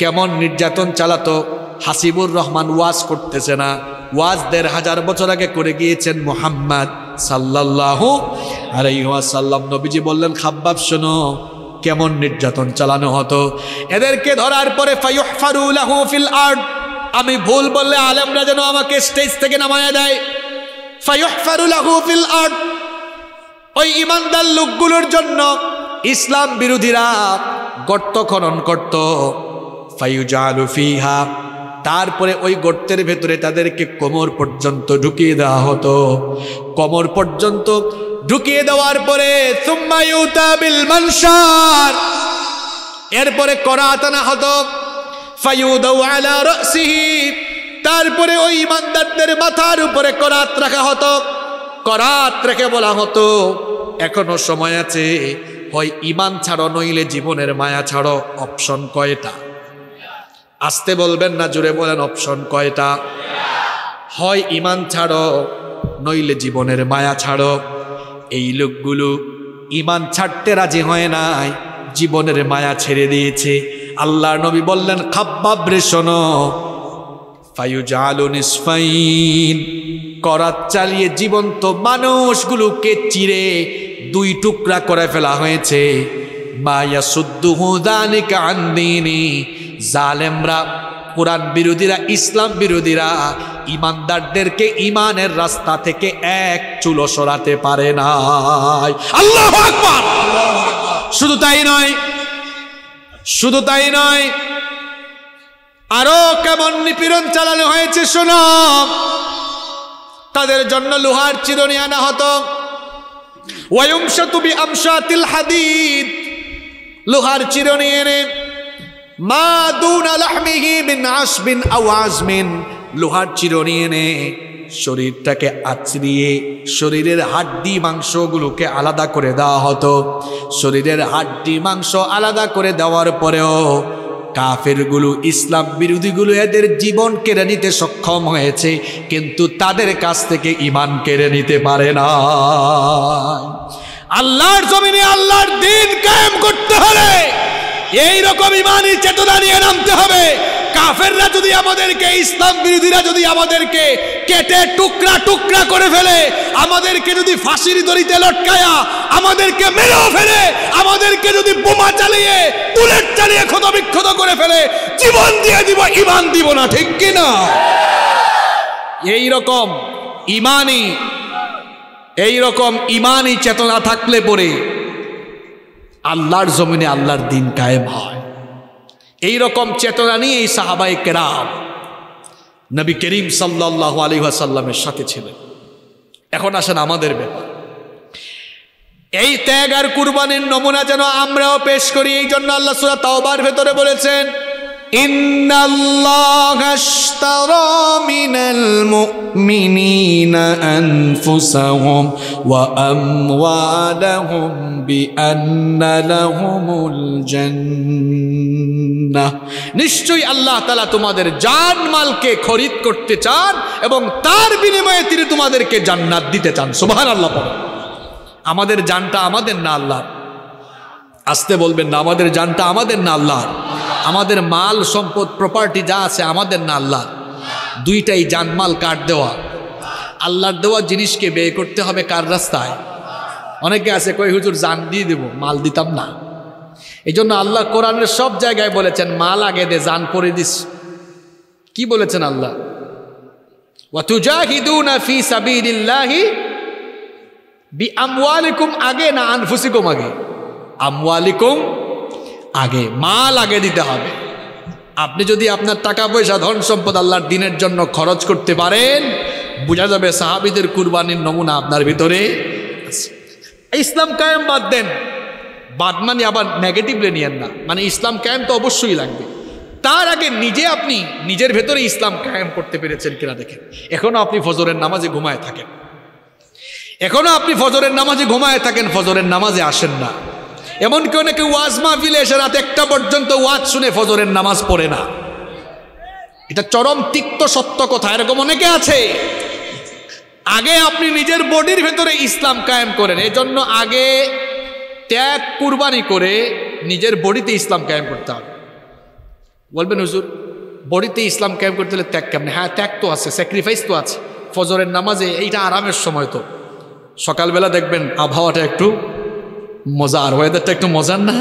[SPEAKER 1] কেমন নির্যাতন চালাতো হাসিবুর রহমান ওয়াজ করতেছে না ওয়াজ দেড় হাজার বছর আগে করে গিয়েছেন মোহাম্মদ সাল্লাহ সাল্লাম নবীজি বললেন খাব্বাব শোনো কেমন নির্যাতন চালানো হতো এদেরকে ধরার পরে ফাইফারুল আহ ফিল আর্ট আমি ভুল বললে আলেমরা যেন আমাকে স্টেজ থেকে নামায়া দেয় আর্ট ওই ইমানদার লোকগুলোর জন্য ইসলাম বিরোধীরা গর্ত খনন করত ফাইউজালুফিহা তারপরে ওই গর্তের ভেতরে তাদেরকে কোমর পর্যন্ত ঢুকিয়ে দেওয়া হতো কোমর পর্যন্ত ঢুকিয়ে দেওয়ার পরে সুম্মায়ুতা বিল মানসার এরপরে করাতানা হতো তারপরে ওই ইমানদারদের মাথার উপরে করাত রাখা হতো করাত রেখে বলা হতো এখনো সময় আছে হয় ইমান ছাড়ো নইলে জীবনের মায়া ছাড়ো অপশন কয়টা আসতে বলবেন না জুড়ে বলেন অপশন কয়টা হয় ইমান ছাড়ো নইলে জীবনের মায়া ছাড়ো এই লোকগুলো ইমান ছাড়তে রাজি হয় নাই জীবনের মায়া ছেড়ে দিয়েছে আল্লাহ নবী বললেন খাব্বাবরে শোনো করাত চালিয়ে জীবন্ত মানুষগুলোকে চিরে দুই টুকরা করে ফেলা হয়েছে মায়া সুদ্দু হুদানিকা আন্দিনী জালেমরা কোরআন বিরোধীরা ইসলাম বিরোধীরা ইমানদারদেরকে ইমানের রাস্তা থেকে এক চুলো সরাতে পারে না আল্লাহ শুধু তাই নয়
[SPEAKER 2] শুধু তাই নয় আরো কেমন নিপীড়ন চালানো হয়েছে শোনো তাদের জন্য লোহার চিরনি আনা হত ওয়ংশ তুমি আমশাতিল হাদিদ লোহার
[SPEAKER 1] চিরনি এনে মা দুন আলহমিহি বিন আসবিন আওয়াজমিন লোহার চিরনি এনে শরীরটাকে আচড়িয়ে শরীরের হাড্ডি মাংসগুলোকে আলাদা করে দেওয়া হতো শরীরের হাড্ডি মাংস আলাদা করে দেওয়ার পরেও কাফেরগুলো ইসলাম বিরোধীগুলো এদের জীবন কেড়ে নিতে সক্ষম হয়েছে কিন্তু তাদের কাছ থেকে ইমান কেড়ে নিতে পারে না
[SPEAKER 2] আল্লাহর জমিনে আল্লাহর দিন কায়েম করতে হলে এই রকম ইমানই চেতনা নিয়ে নামতে হবে কাফেররা যদি আমাদেরকে ইসলাম বিরোধীরা যদি আমাদেরকে কেটে টুকরা টুকরা করে ফেলে আমাদেরকে যদি ফাঁসির দড়িতে লটকায়া আমাদেরকে মেরেও ফেলে আমাদেরকে যদি বোমা চালিয়ে বুলেট চালিয়ে ক্ষতবিক্ষত করে ফেলে জীবন দিয়ে দিব ইমান দিব না ঠিক কিনা এই রকম ইমানই এই
[SPEAKER 1] রকম ইমানই চেতনা থাকলে পরে আল্লাহর জমিনে আল্লাহর দিন কায়েম হয় এই রকম চেতনা নিয়ে এই সাহাবাই কেরাম নবী করিম সাল্লাহ আলী আসাল্লামের সাথে ছিলেন এখন আসেন আমাদের ব্যাপার এই ত্যাগ আর কুরবানির নমুনা যেন আমরাও পেশ করি এই জন্য আল্লাহ সুরা তাওবার ভেতরে বলেছেন নিশ্চয় নিশ্চয়ই আল্লাহ তালা তোমাদের জান মালকে খরিদ করতে চান এবং তার বিনিময়ে তিনি তোমাদেরকে জান্নাত দিতে চান সুবাহান আল্লাহ আমাদের জানটা আমাদের না আল্লাহ আসতে বলবেন না আমাদের জানটা আমাদের না আল্লাহ আমাদের মাল সম্পদ প্রপার্টি যা আছে আমাদের না আল্লাহ দুইটাই জানমাল কাট দেওয়া আল্লাহর দেওয়া জিনিসকে ব্যয় করতে হবে কার রাস্তায় অনেকে আছে কই হুজুর জান দিয়ে দেব মাল দিতাম না এই জন্য আল্লাহ কোরআনের সব জায়গায় বলেছেন মাল আগে দে জান করে দিস কি বলেছেন আল্লাহ বি আমওয়ালিকুম আগে না আনফুসিকুম আগে আমওয়ালিকুম আগে মাল আগে দিতে হবে আপনি যদি আপনার টাকা পয়সা ধন সম্পদ আল্লাহর দিনের জন্য খরচ করতে পারেন বোঝা যাবে সাহাবিদের কুরবানির নমুনা আপনার ভিতরে ইসলাম কায়েম বাদ দেন বাদ মানে আবার নেগেটিভলে নিয়েন না মানে ইসলাম কায়েম তো অবশ্যই লাগবে তার আগে নিজে আপনি নিজের ভেতরে ইসলাম কায়েম করতে পেরেছেন কিনা দেখেন এখনও আপনি ফজরের নামাজে ঘুমায় থাকেন এখনও আপনি ফজরের নামাজে ঘুমায় থাকেন ফজরের নামাজে আসেন না এমনকি অনেকে ওয়াজ মাহফিলে এসে রাত একটা পর্যন্ত ওয়াজ শুনে ফজরের নামাজ পড়ে না এটা চরম তিক্ত সত্য কথা এরকম অনেকে আছে আগে আপনি নিজের বডির ভেতরে ইসলাম কায়েম করেন এজন্য আগে ত্যাগ কুরবানি করে নিজের বডিতে ইসলাম কায়েম করতে হবে বলবেন হুজুর বডিতে ইসলাম কায়েম করতে হলে ত্যাগ কেমন হ্যাঁ ত্যাগ তো আছে স্যাক্রিফাইস তো আছে ফজরের নামাজে এইটা আরামের সময় তো সকালবেলা দেখবেন আবহাওয়াটা একটু মজার ওয়েদারটা একটু মজার না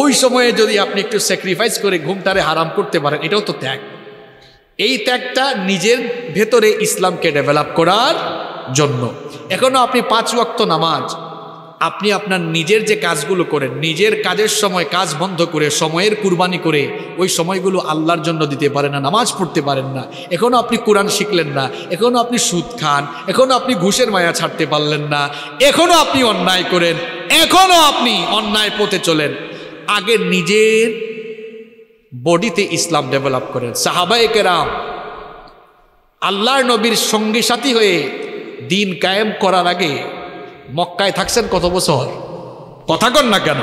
[SPEAKER 1] ওই সময়ে যদি আপনি একটু স্যাক্রিফাইস করে ঘুমটারে হারাম করতে পারেন এটাও তো ত্যাগ এই ত্যাগটা নিজের ভেতরে ইসলামকে ডেভেলপ করার জন্য এখনও আপনি পাঁচ ওক্ত নামাজ আপনি আপনার নিজের যে কাজগুলো করেন নিজের কাজের সময় কাজ বন্ধ করে সময়ের কুরবানি করে ওই সময়গুলো আল্লাহর জন্য দিতে পারেন না নামাজ পড়তে পারেন না এখনও আপনি কোরআন শিখলেন না এখনও আপনি সুদ খান এখনও আপনি ঘুষের মায়া ছাড়তে পারলেন না এখনও আপনি অন্যায় করেন এখনও আপনি অন্যায় পথে চলেন আগে নিজের বডিতে ইসলাম ডেভেলপ করেন সাহাবাই কেরাম আল্লাহর নবীর সঙ্গী সাথী হয়ে দিন কায়েম করার আগে মক্কায় থাকছেন কত বছর কথা কন না কেন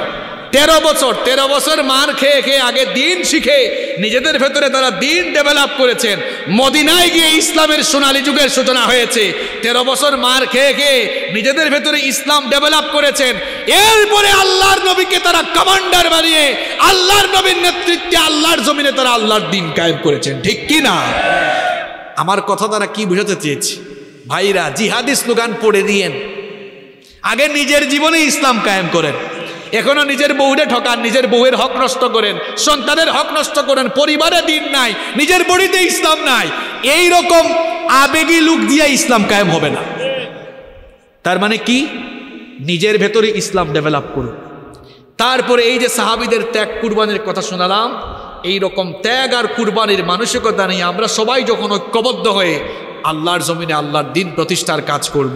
[SPEAKER 1] তেরো বছর তেরো বছর মার খেয়ে খেয়ে আগে দিন শিখে নিজেদের ভেতরে তারা দিন ডেভেলপ করেছেন মদিনায় গিয়ে ইসলামের সোনালী যুগের সূচনা হয়েছে তেরো বছর মার খেয়ে খেয়ে নিজেদের ভেতরে ইসলাম ডেভেলপ করেছেন এরপরে আল্লাহর নবীকে তারা কমান্ডার বানিয়ে আল্লাহর নবীর নেতৃত্বে আল্লাহর জমিনে তারা আল্লাহর দিন কায়েম করেছেন ঠিক কি না আমার কথা তারা কি বোঝাতে চেয়েছে ভাইরা জিহাদি স্লোগান পড়ে দিয়েন আগে নিজের জীবনে ইসলাম কায়েম করেন এখনো নিজের বউরে ঠকান নিজের বউয়ের হক নষ্ট করেন সন্তানের হক নষ্ট করেন পরিবারে দিন নাই নিজের বড়িতে ইসলাম নাই এই রকম আবেগী লোক দিয়ে ইসলাম কায়েম হবে না তার মানে কি নিজের ভেতরে ইসলাম ডেভেলপ করুন তারপরে এই যে সাহাবিদের ত্যাগ কুরবানির কথা শোনালাম এই রকম ত্যাগ আর কুরবানির মানসিকতা নিয়ে আমরা সবাই যখন ঐক্যবদ্ধ হয়ে আল্লাহর জমিনে আল্লাহর দিন প্রতিষ্ঠার কাজ করব।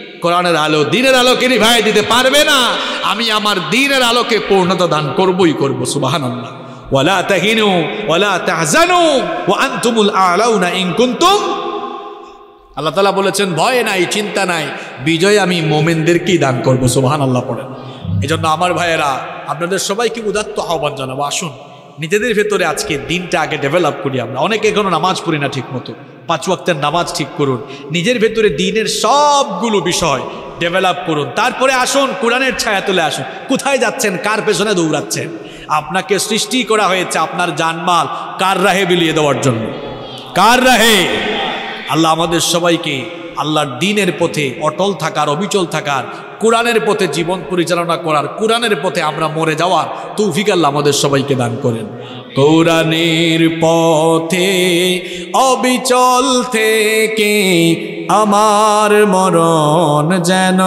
[SPEAKER 1] কোরআনের আলো দিনের আলোকে নিভাই দিতে পারবে না আমি আমার দিনের আলোকে পূর্ণতা দান করবই করবো সুবাহান আল্লাহ তাহিনু ও বলেছেন ভয় নাই চিন্তা নাই বিজয় আমি দান আমার ভাইয়েরা আপনাদের সবাইকে উদাত্ত আহ্বান জানাবো আসুন নিজেদের ভেতরে আজকে দিনটা আগে ডেভেলপ করি আমরা অনেকে এখনো নামাজ পড়ি না ঠিক মতো পাঁচ ওয়াক্তের নামাজ ঠিক করুন নিজের ভেতরে দিনের সবগুলো বিষয় ডেভেলপ করুন তারপরে আসুন কোরআনের ছায়া তুলে আসুন কোথায় যাচ্ছেন কার পেছনে দৌড়াচ্ছেন আপনাকে সৃষ্টি করা হয়েছে আপনার জানমাল কার রাহে বিলিয়ে দেওয়ার জন্য কার রাহে আল্লাহ আমাদের সবাইকে আল্লাহর দিনের পথে অটল থাকার অবিচল থাকার কোরআনের পথে জীবন পরিচালনা করার কোরআনের পথে আমরা মরে যাওয়ার তৌফিক আল্লাহ আমাদের সবাইকে দান করেন কোরআনের পথে অবিচল থেকে আমার মরণ যেন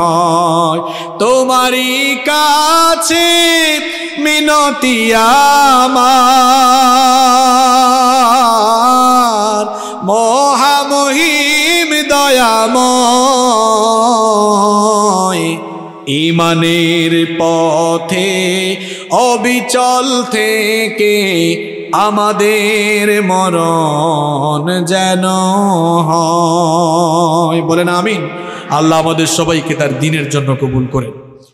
[SPEAKER 1] হয় তোমারই কাছে মিনতি আমার মহামহী দয়াময় ইমানের পথে অবিচল থেকে আমাদের মরণ যেন হয় বলেন আমিন আল্লাহ আমাদের সবাইকে তার দিনের জন্য কবুল করেন